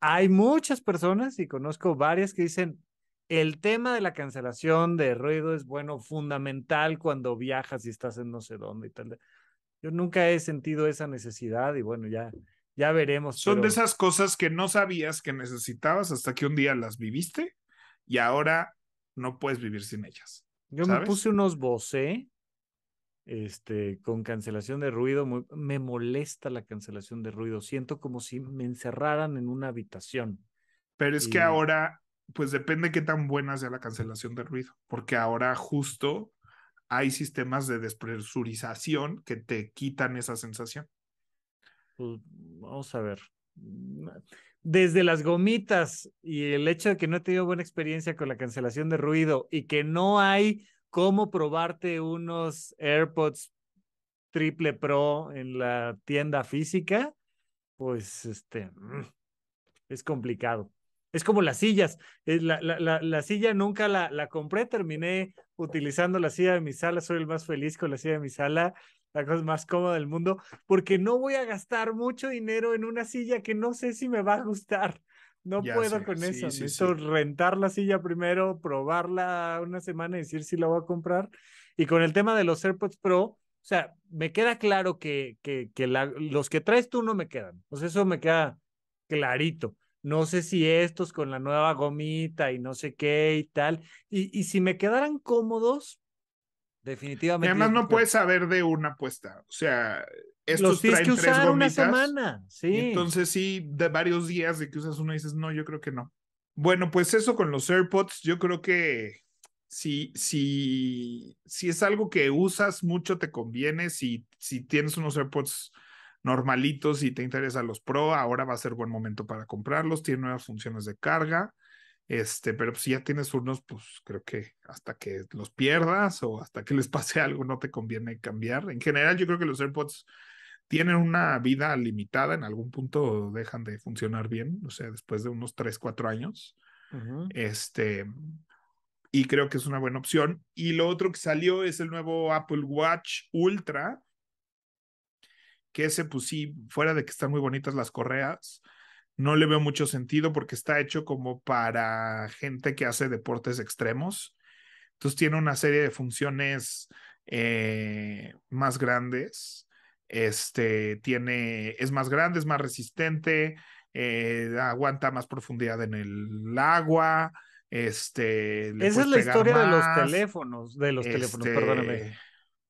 Hay muchas personas y conozco varias que dicen, el tema de la cancelación de ruido es bueno, fundamental cuando viajas y estás en no sé dónde y tal. Yo nunca he sentido esa necesidad y bueno, ya, ya veremos. Son de esas cosas que no sabías que necesitabas hasta que un día las viviste y ahora no puedes vivir sin ellas. Yo me puse unos bocé este, con cancelación de ruido. me molesta la cancelación de ruido. Siento como si me encerraran en una habitación. Pero es que ahora pues depende qué tan buena sea la cancelación de ruido, porque ahora justo hay sistemas de despresurización que te quitan esa sensación. Pues, vamos a ver. Desde las gomitas y el hecho de que no he tenido buena experiencia con la cancelación de ruido y que no hay cómo probarte unos AirPods triple pro en la tienda física, pues este mm, es complicado. Es como las sillas. Eh, la, la, la, silla nunca la, compré, terminé utilizando la silla de mi sala. Soy el más feliz con la silla de mi sala, la cosa más cómoda del mundo, porque no voy a gastar mucho dinero en una silla que no sé si me va a gustar. No puedo con eso. rentar la silla primero, probarla una semana y decir si la voy a comprar. Y con el tema de los AirPods Pro, o sea, me queda claro que, que, que los que traes tú no me quedan. Pues eso me queda clarito no sé si estos con la nueva gomita y no sé qué y tal. Y, y si me quedaran cómodos, definitivamente. además no puedes saber de una apuesta. O sea, estos los tienes que usar una semana. Sí. entonces sí, de varios días de que usas uno dices, no, yo creo que no. Bueno, pues eso con los AirPods, yo creo que si, si es algo que usas mucho, te conviene. Si, si tienes unos AirPods normalitos, y te interesa los Pro, ahora va a ser buen momento para comprarlos, tiene nuevas funciones de carga, este, pero si ya tienes unos, pues creo que hasta que los pierdas o hasta que les pase algo no te conviene cambiar. En general, yo creo que los AirPods tienen una vida limitada, en algún punto dejan de funcionar bien, o sea, después de unos 3, 4 años. Este, y creo que es una buena opción. Y lo otro que salió es el nuevo Apple Watch Ultra, que ese, pues fuera de que están muy bonitas las correas, no le veo mucho sentido porque está hecho como para gente que hace deportes extremos. Entonces tiene una serie de funciones eh, más grandes. Este tiene, es más grande, es más resistente, eh, aguanta más profundidad en el agua. Este, Esa es la historia de los teléfonos, de los teléfonos, perdóname. Este,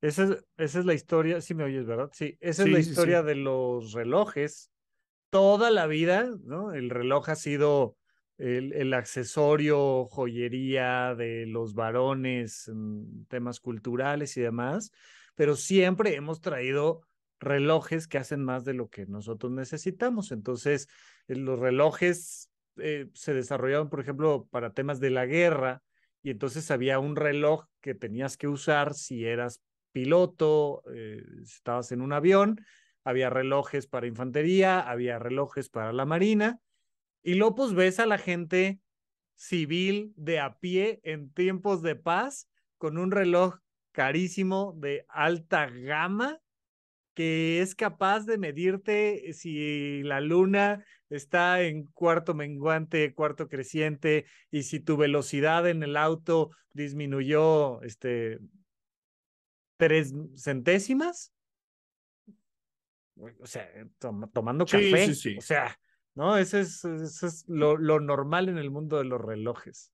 esa es, la historia, si me oyes, ¿verdad? Sí, esa es la historia de los relojes. Toda la vida, ¿no? El reloj ha sido el, accesorio, joyería de los varones, mm, temas culturales y demás, pero siempre hemos traído relojes que hacen más de lo que nosotros necesitamos. Entonces, eh, los relojes eh, se desarrollaron, por ejemplo, para temas de la guerra, y entonces había un reloj que tenías que usar si eras piloto, eh, estabas en un avión, había relojes para infantería, había relojes para la marina, y luego pues, ves a la gente civil de a pie en tiempos de paz con un reloj carísimo de alta gama que es capaz de medirte si la luna está en cuarto menguante, cuarto creciente, y si tu velocidad en el auto disminuyó este, tres centésimas. O sea, eh, tomando café. Sí, sí, sí. O sea, ¿no? Ese es, lo, normal en el mundo de los relojes.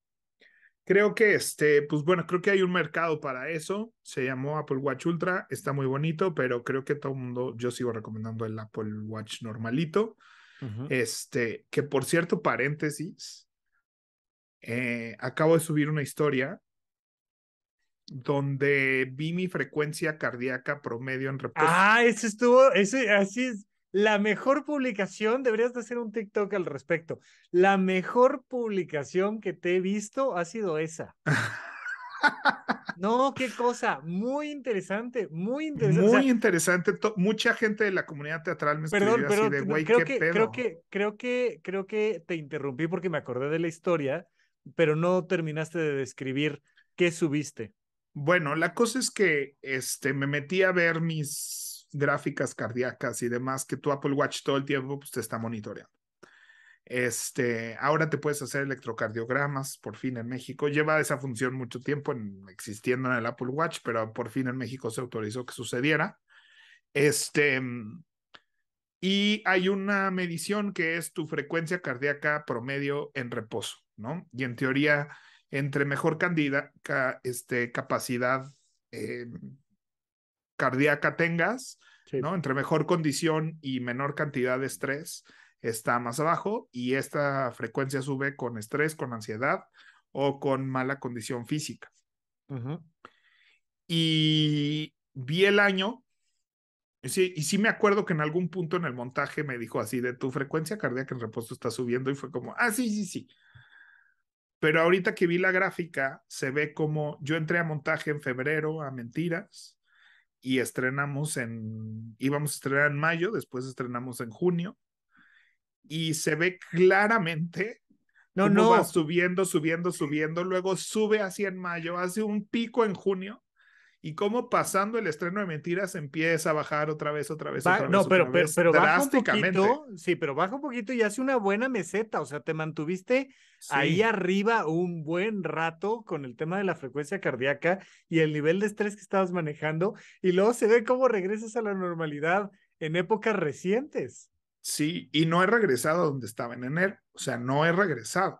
Creo que este, pues bueno, creo que hay un mercado para eso. Se llamó Apple Watch Ultra, está muy bonito, pero creo que todo el mundo, yo sigo recomendando el Apple Watch normalito. Este, que por cierto, paréntesis, eh, acabo de subir una historia donde vi mi frecuencia cardíaca promedio en reposo. Ah, eso estuvo, ese, así es. La mejor publicación, deberías de hacer un TikTok al respecto. La mejor publicación que te he visto ha sido esa. No, qué cosa, muy interesante, muy interesante. Muy interesante, mucha gente de la comunidad teatral me perdón, escribió así de, güey, creo que, Creo que, creo que, creo que te interrumpí porque me acordé de la historia, pero no terminaste de describir qué subiste. Bueno, la cosa es que este, me metí a ver mis gráficas cardíacas y demás que tu Apple Watch todo el tiempo pues, te está monitoreando. Este, ahora te puedes hacer electrocardiogramas, por fin en México. Lleva esa función mucho tiempo existiendo en el Apple Watch, pero por fin en México se autorizó que sucediera. Este, y hay una medición que es tu frecuencia cardíaca promedio en reposo, ¿no? Y en teoría, entre mejor este, capacidad em, cardíaca tengas, Entre mejor condición y menor cantidad de estrés está más abajo y esta frecuencia sube con estrés, con ansiedad o con mala condición física. Y vi el año, y sí me acuerdo que en algún punto en el montaje me dijo así de tu frecuencia cardíaca en reposo está subiendo y fue como, ah, sí, sí, sí. Pero ahorita que vi la gráfica, se ve como yo entré a montaje en febrero a Mentiras y estrenamos en, íbamos a estrenar en mayo, después estrenamos en junio y se ve claramente no, no. va subiendo, subiendo, subiendo, luego sube hacia en mayo, hace un pico en junio y cómo pasando el estreno de mentiras empieza a bajar otra vez, otra vez, otra vez. No, pero, pero, baja un poquito, sí, pero baja un poquito y hace una buena meseta, o sea, te mantuviste ahí arriba un buen rato con el tema de la frecuencia cardíaca y el nivel de estrés que estabas manejando y luego se ve cómo regresas a la normalidad en épocas recientes. Sí, y no he regresado a donde estaba en enero, o sea, no he regresado.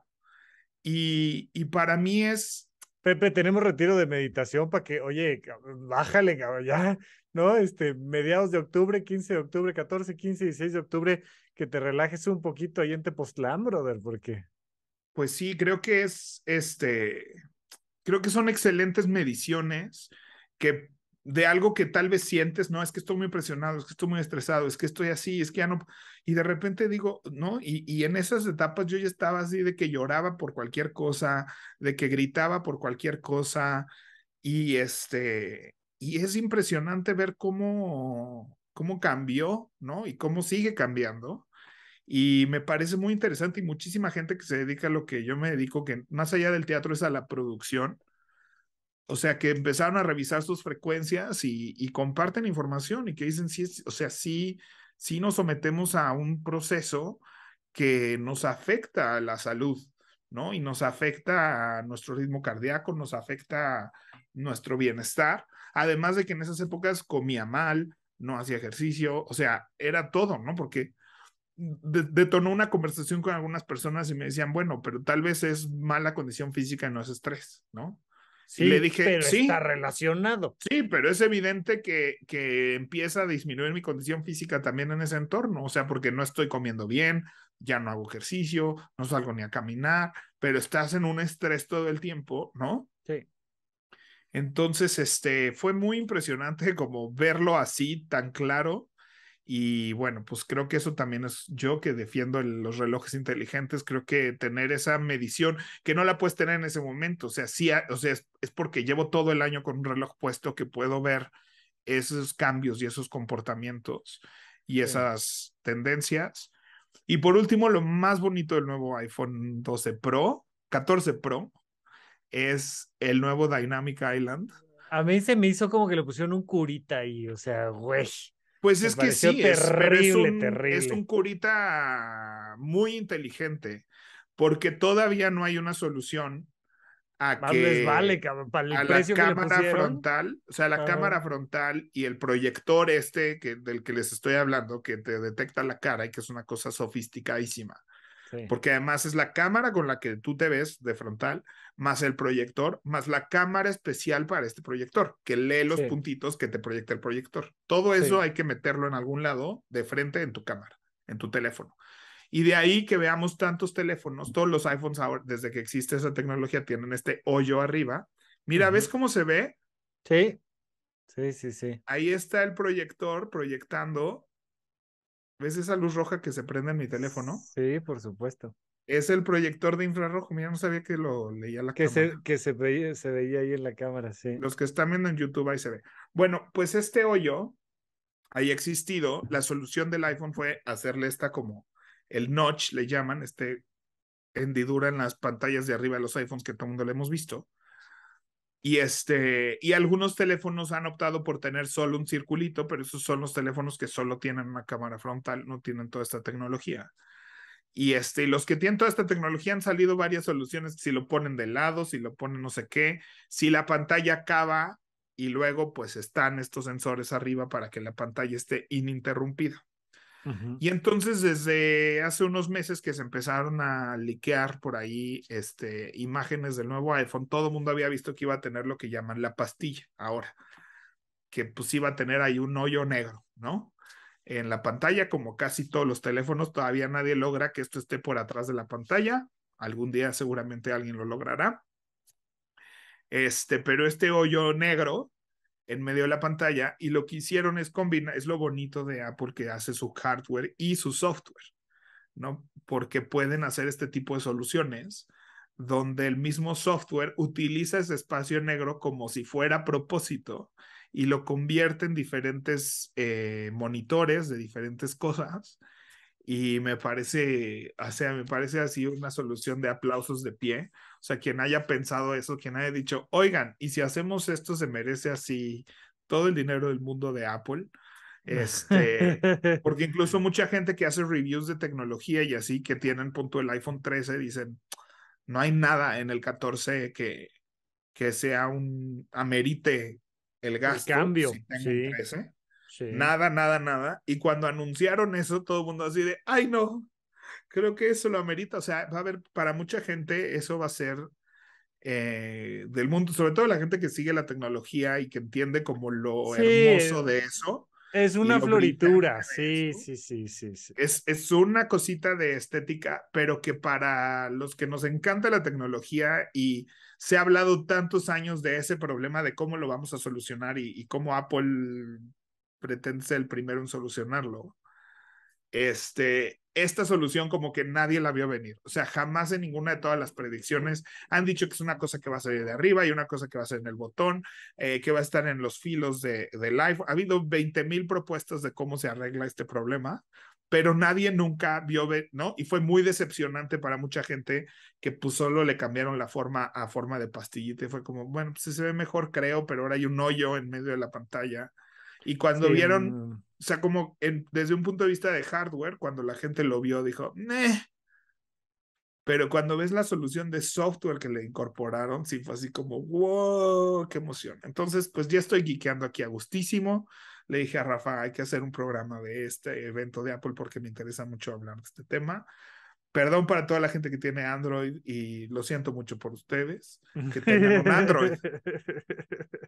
Y, y para mí es, Pepe, tenemos retiro de meditación para que, oye, bájale, ya, ¿no? Este, mediados de octubre, 15 de octubre, 14, 15 y 16 de octubre, que te relajes un poquito ahí en Tepoztlán, brother, porque. Pues sí, creo que es, este, creo que son excelentes mediciones que de algo que tal vez sientes, no, es que estoy muy impresionado, es que estoy muy estresado, es que estoy así, es que ya no, y de repente digo, no, y, en esas etapas yo ya estaba así de que lloraba por cualquier cosa, de que gritaba por cualquier cosa, y este, y es impresionante ver cómo, cómo cambió, ¿no? Y cómo sigue cambiando. Y me parece muy interesante y muchísima gente que se dedica a lo que yo me dedico, que más allá del teatro es a la producción o sea, que empezaron a revisar sus frecuencias y, comparten información y que dicen, sí, o sea, sí, sí nos sometemos a un proceso que nos afecta a la salud, ¿no? Y nos afecta a nuestro ritmo cardíaco, nos afecta nuestro bienestar. Además de que en esas épocas comía mal, no hacía ejercicio, o sea, era todo, ¿no? Porque detonó una conversación con algunas personas y me decían, bueno, pero tal vez es mala condición física y no es estrés, ¿no? Sí, le dije, pero está relacionado. Sí, pero es evidente que, que empieza a disminuir mi condición física también en ese entorno, o sea, porque no estoy comiendo bien, ya no hago ejercicio, no salgo ni a caminar, pero estás en un estrés todo el tiempo, ¿no? Sí. Entonces, este, fue muy impresionante como verlo así, tan claro, y bueno, pues creo que eso también es yo que defiendo los relojes inteligentes, creo que tener esa medición que no la puedes tener en ese momento, o sea, sí, o sea, es, porque llevo todo el año con un reloj puesto que puedo ver esos cambios y esos comportamientos y esas tendencias. Y por último, lo más bonito del nuevo iPhone 12 Pro, 14 Pro, es el nuevo Dynamic Island. A mí se me hizo como que le pusieron un curita y o sea, güey. Pues es que sí, es, un, terrible. es un curita muy inteligente, porque todavía no hay una solución a vale, para la cámara frontal, o sea, la cámara frontal y el proyector este que, del que les estoy hablando, que te detecta la cara y que es una cosa sofisticadísima. Porque además es la cámara con la que tú te ves de frontal, más el proyector, más la cámara especial para este proyector, que lee los puntitos que te proyecta el proyector. Todo eso hay que meterlo en algún lado de frente en tu cámara, en tu teléfono. Y de ahí que veamos tantos teléfonos, todos los iPhones ahora, desde que existe esa tecnología, tienen este hoyo arriba. Mira, ¿ves cómo se ve? Sí. Sí, sí, sí. Ahí está el proyector proyectando ¿Ves esa luz roja que se prende en mi teléfono? Sí, por supuesto. Es el proyector de infrarrojo. Mira, no sabía que lo leía la que cámara. Se, que se veía, se veía ahí en la cámara, sí. Los que están viendo en YouTube ahí se ve. Bueno, pues este hoyo, ahí existido, la solución del iPhone fue hacerle esta como el notch, le llaman, este hendidura en las pantallas de arriba de los iPhones que todo el mundo le hemos visto. Y, este, y algunos teléfonos han optado por tener solo un circulito, pero esos son los teléfonos que solo tienen una cámara frontal, no tienen toda esta tecnología. Y este, y los que tienen toda esta tecnología han salido varias soluciones, si lo ponen de lado, si lo ponen no sé qué, si la pantalla acaba y luego pues están estos sensores arriba para que la pantalla esté ininterrumpida. Y entonces desde hace unos meses que se empezaron a liquear por ahí este, imágenes del nuevo iPhone, todo el mundo había visto que iba a tener lo que llaman la pastilla ahora, que pues iba a tener ahí un hoyo negro, ¿no? En la pantalla, como casi todos los teléfonos, todavía nadie logra que esto esté por atrás de la pantalla. Algún día seguramente alguien lo logrará. Este, pero este hoyo negro en medio de la pantalla y lo que hicieron es combinar, es lo bonito de Apple que hace su hardware y su software, ¿no? Porque pueden hacer este tipo de soluciones donde el mismo software utiliza ese espacio negro como si fuera a propósito y lo convierte en diferentes eh, monitores de diferentes cosas y me parece, o sea, me parece así una solución de aplausos de pie. O sea, quien haya pensado eso, quien haya dicho, oigan, y si hacemos esto se merece así todo el dinero del mundo de Apple. Este, porque incluso mucha gente que hace reviews de tecnología y así, que tienen punto el iPhone 13, dicen, no hay nada en el 14 que, que sea un, amerite el gasto. cambio. sí. Nada, nada, nada. Y cuando anunciaron eso, todo el mundo así de, ay no, creo que eso lo amerita. O sea, va a haber, para mucha gente eso va a ser eh, del mundo, sobre todo la gente que sigue la tecnología y que entiende como lo hermoso de eso. Es una floritura, sí, sí, sí, sí, sí. Es, es una cosita de estética, pero que para los que nos encanta la tecnología y se ha hablado tantos años de ese problema de cómo lo vamos a solucionar y cómo Apple pretende ser el primero en solucionarlo. Este, esta solución como que nadie la vio venir. O sea, jamás en ninguna de todas las predicciones han dicho que es una cosa que va a salir de arriba y una cosa que va a ser en el botón, eh, que va a estar en los filos de, de live Ha habido 20.000 mil propuestas de cómo se arregla este problema, pero nadie nunca vio, ¿no? Y fue muy decepcionante para mucha gente que pues solo le cambiaron la forma a forma de pastillita y fue como, bueno, si pues, se ve mejor creo, pero ahora hay un hoyo en medio de la pantalla y cuando vieron, o sea, como desde un punto de vista de hardware, cuando la gente lo vio, dijo, Neh. Pero cuando ves la solución de software que le incorporaron, sí fue así como, wow, qué emoción. Entonces, pues ya estoy geekeando aquí a gustísimo. Le dije a Rafa, hay que hacer un programa de este evento de Apple porque me interesa mucho hablar de este tema. Perdón para toda la gente que tiene Android y lo siento mucho por ustedes que tengan un Android.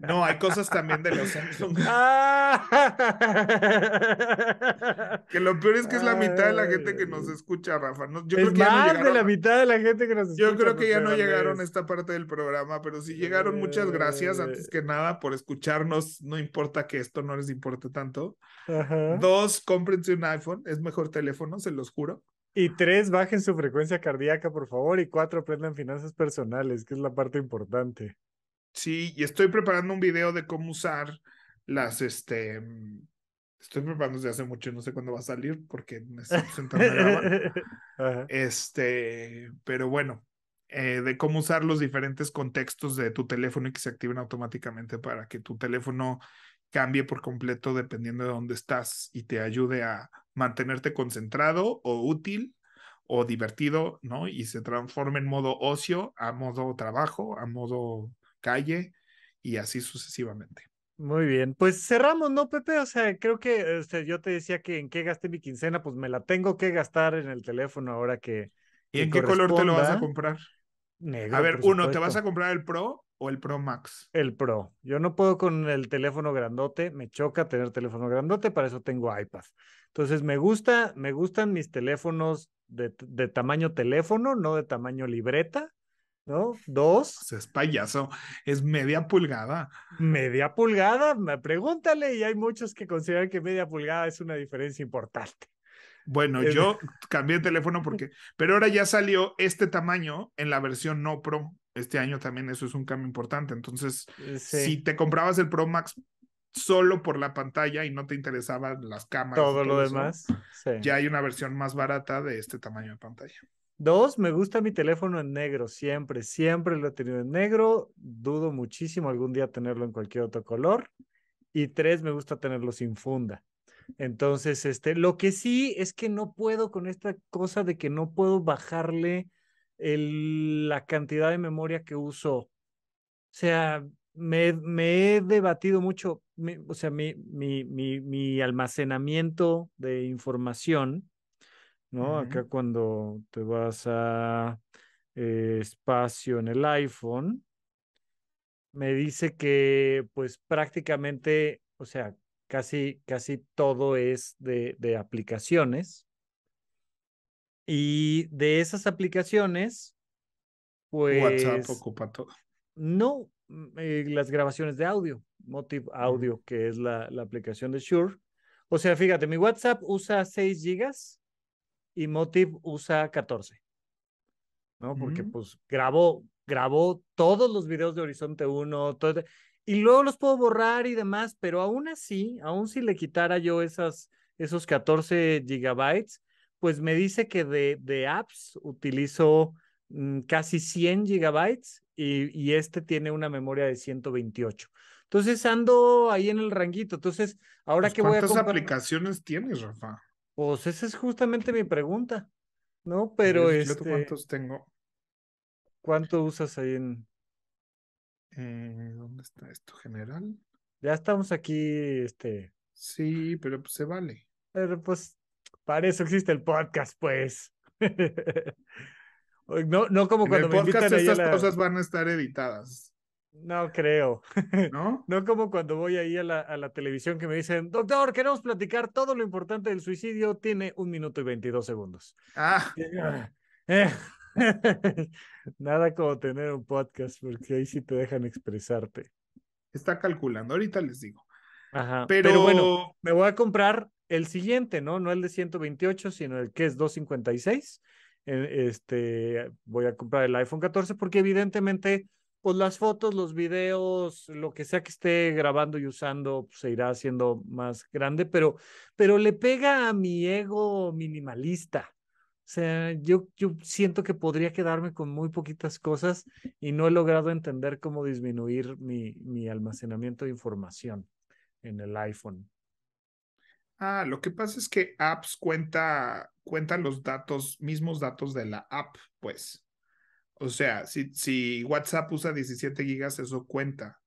No, hay cosas también de los Samsung. Ah. que lo peor es que es la mitad de la gente que nos escucha, Rafa. yo más de la mitad de la gente que nos escucha. Yo creo que pues, ya no llegaron a esta parte del programa, pero si llegaron. Muchas gracias, antes que nada, por escucharnos. No importa que esto no les importe tanto. Dos, cómprense un iPhone. Es mejor teléfono, se los juro. Y tres, bajen su frecuencia cardíaca, por favor. Y cuatro, aprendan finanzas personales, que es la parte importante. Sí, y estoy preparando un video de cómo usar las, este, mm, estoy preparando desde hace mucho, no sé cuándo va a salir porque estoy sentando a grabar. Este, pero bueno, eh, de cómo usar los diferentes contextos de tu teléfono y que se activen automáticamente para que tu teléfono cambie por completo dependiendo de dónde estás y te ayude a mantenerte concentrado o útil o divertido, ¿no? Y se transforme en modo ocio, a modo trabajo, a modo calle y así sucesivamente. Muy bien, pues cerramos, ¿no, Pepe? O sea, creo que este, yo te decía que en qué gasté mi quincena, pues me la tengo que gastar en el teléfono ahora que. ¿Y en qué color te lo vas a comprar? a ver, uno, ¿te vas a comprar el Pro o el Pro Max? El Pro. Yo no puedo con el teléfono grandote, me choca tener teléfono grandote, para eso tengo iPad. Entonces, me gusta, me gustan mis teléfonos de tamaño teléfono, no de tamaño libreta. ¿no? Dos. es payaso, es media pulgada. Media pulgada, pregúntale, y hay muchos que consideran que media pulgada es una diferencia importante. Bueno, yo cambié de teléfono porque, pero ahora ya salió este tamaño en la versión no Pro. Este año también eso es un cambio importante. Entonces, eh, si te comprabas el Pro Max solo por la pantalla y no te interesaban las cámaras. Todo, lo demás. Ya hay una versión más barata de este tamaño de pantalla. Dos, me gusta mi teléfono en negro, siempre, siempre lo he tenido en negro, dudo muchísimo algún día tenerlo en cualquier otro color. Y tres, me gusta tenerlo sin funda. Entonces, este, lo que sí es que no puedo con esta cosa de que no puedo bajarle la cantidad de memoria que uso. O sea, me, he debatido mucho, o sea, mi almacenamiento de información ¿no? Acá cuando te vas a eh, espacio en el iPhone, me dice que pues prácticamente, o sea, casi, casi todo es de, aplicaciones. Y de esas aplicaciones, pues... WhatsApp ocupa todo. No, mm, eh, las grabaciones de audio, Motive mm. Audio, que es la, la, aplicación de Shure. O sea, fíjate, mi WhatsApp usa 6 gigas y Motive usa 14. ¿no? Porque mm. pues grabó, grabó todos los videos de Horizonte 1, todo, y luego los puedo borrar y demás, pero aún así, aún si le quitara yo esas, esos 14 gigabytes, pues me dice que de, de apps utilizo mm, casi 100 gigabytes y, este tiene una memoria de 128. Entonces ando ahí en el ranguito. Entonces, ahora pues, que voy a. ¿Cuántas aplicaciones tienes, Rafa? Pues esa es justamente mi pregunta, ¿no? Pero este... ¿Cuántos tengo? ¿Cuánto usas ahí en...? Eh, ¿Dónde está esto? ¿General? Ya estamos aquí, este... Sí, pero pues, se vale. Pero pues para eso existe el podcast, pues. no, no como cuando el podcast estas cosas van a estar editadas. No creo. ¿No? no como cuando voy ahí a la, a la, televisión que me dicen, doctor, queremos platicar todo lo importante del suicidio, tiene un minuto y 22 segundos. Ah. Eh, eh". Nada como tener un podcast, porque ahí sí te dejan expresarte. Está calculando, ahorita les digo. Pero... bueno, me voy a comprar el siguiente, ¿no? No el de 128, sino el que es 256. Eh, este, voy a comprar el iPhone 14 porque evidentemente pues las fotos, los videos, lo que sea que esté grabando y usando, pues, se irá haciendo más grande, pero, pero le pega a mi ego minimalista. O sea, yo, yo siento que podría quedarme con muy poquitas cosas y no he logrado entender cómo disminuir mi, mi almacenamiento de información en el iPhone. Ah, lo que pasa es que apps cuenta, cuenta los datos, mismos datos de la app, pues. O sea, si, si WhatsApp usa 17 gigas, eso cuenta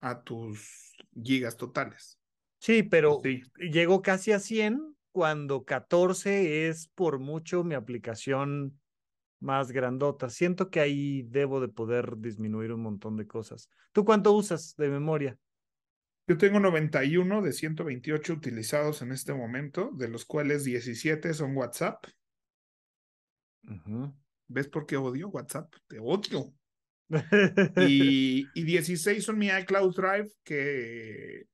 a tus gigas totales. Sí, pero llegó llego casi a 100 cuando 14 es por mucho mi aplicación más grandota. Siento que ahí debo de poder disminuir un montón de cosas. ¿Tú cuánto usas de memoria? Yo tengo 91 de 128 utilizados en este momento, de los cuales 17 son WhatsApp. mhm ¿Ves por qué odio WhatsApp? Te odio. y, y 16 son mi iCloud Drive, que,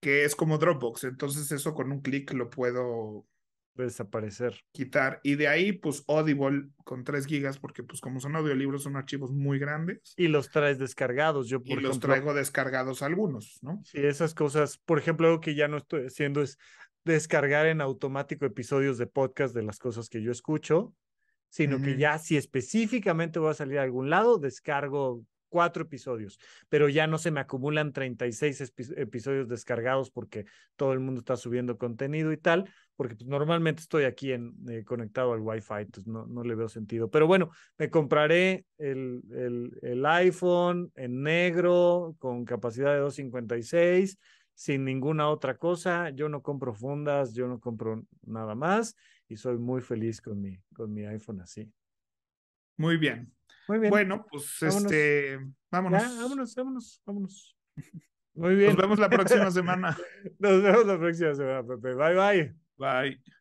que es como Dropbox. Entonces eso con un clic lo puedo desaparecer. Quitar. Y de ahí, pues Audible con 3 gigas, porque pues como son audiolibros, son archivos muy grandes. Y los traes descargados, yo por Y los traigo descargados algunos, ¿no? Sí, esas cosas. Por ejemplo, algo que ya no estoy haciendo es descargar en automático episodios de podcast de las cosas que yo escucho sino que ya si específicamente voy a salir a algún lado, descargo cuatro episodios, pero ya no se me acumulan 36 episodios descargados porque todo el mundo está subiendo contenido y tal, porque pues, normalmente estoy aquí en, eh, conectado al Wi-Fi, entonces no, no, le veo sentido. Pero bueno, me compraré el, el, el iPhone en negro con capacidad de 256, sin ninguna otra cosa. Yo no compro fundas, yo no compro nada más y soy muy feliz con mi, con mi iPhone así. Muy bien. Muy bien. Bueno, pues vámonos. este, vámonos. vámonos, vámonos, vámonos. Muy bien. Nos vemos la próxima semana. Nos vemos la próxima semana, Pepe. Bye, bye. Bye.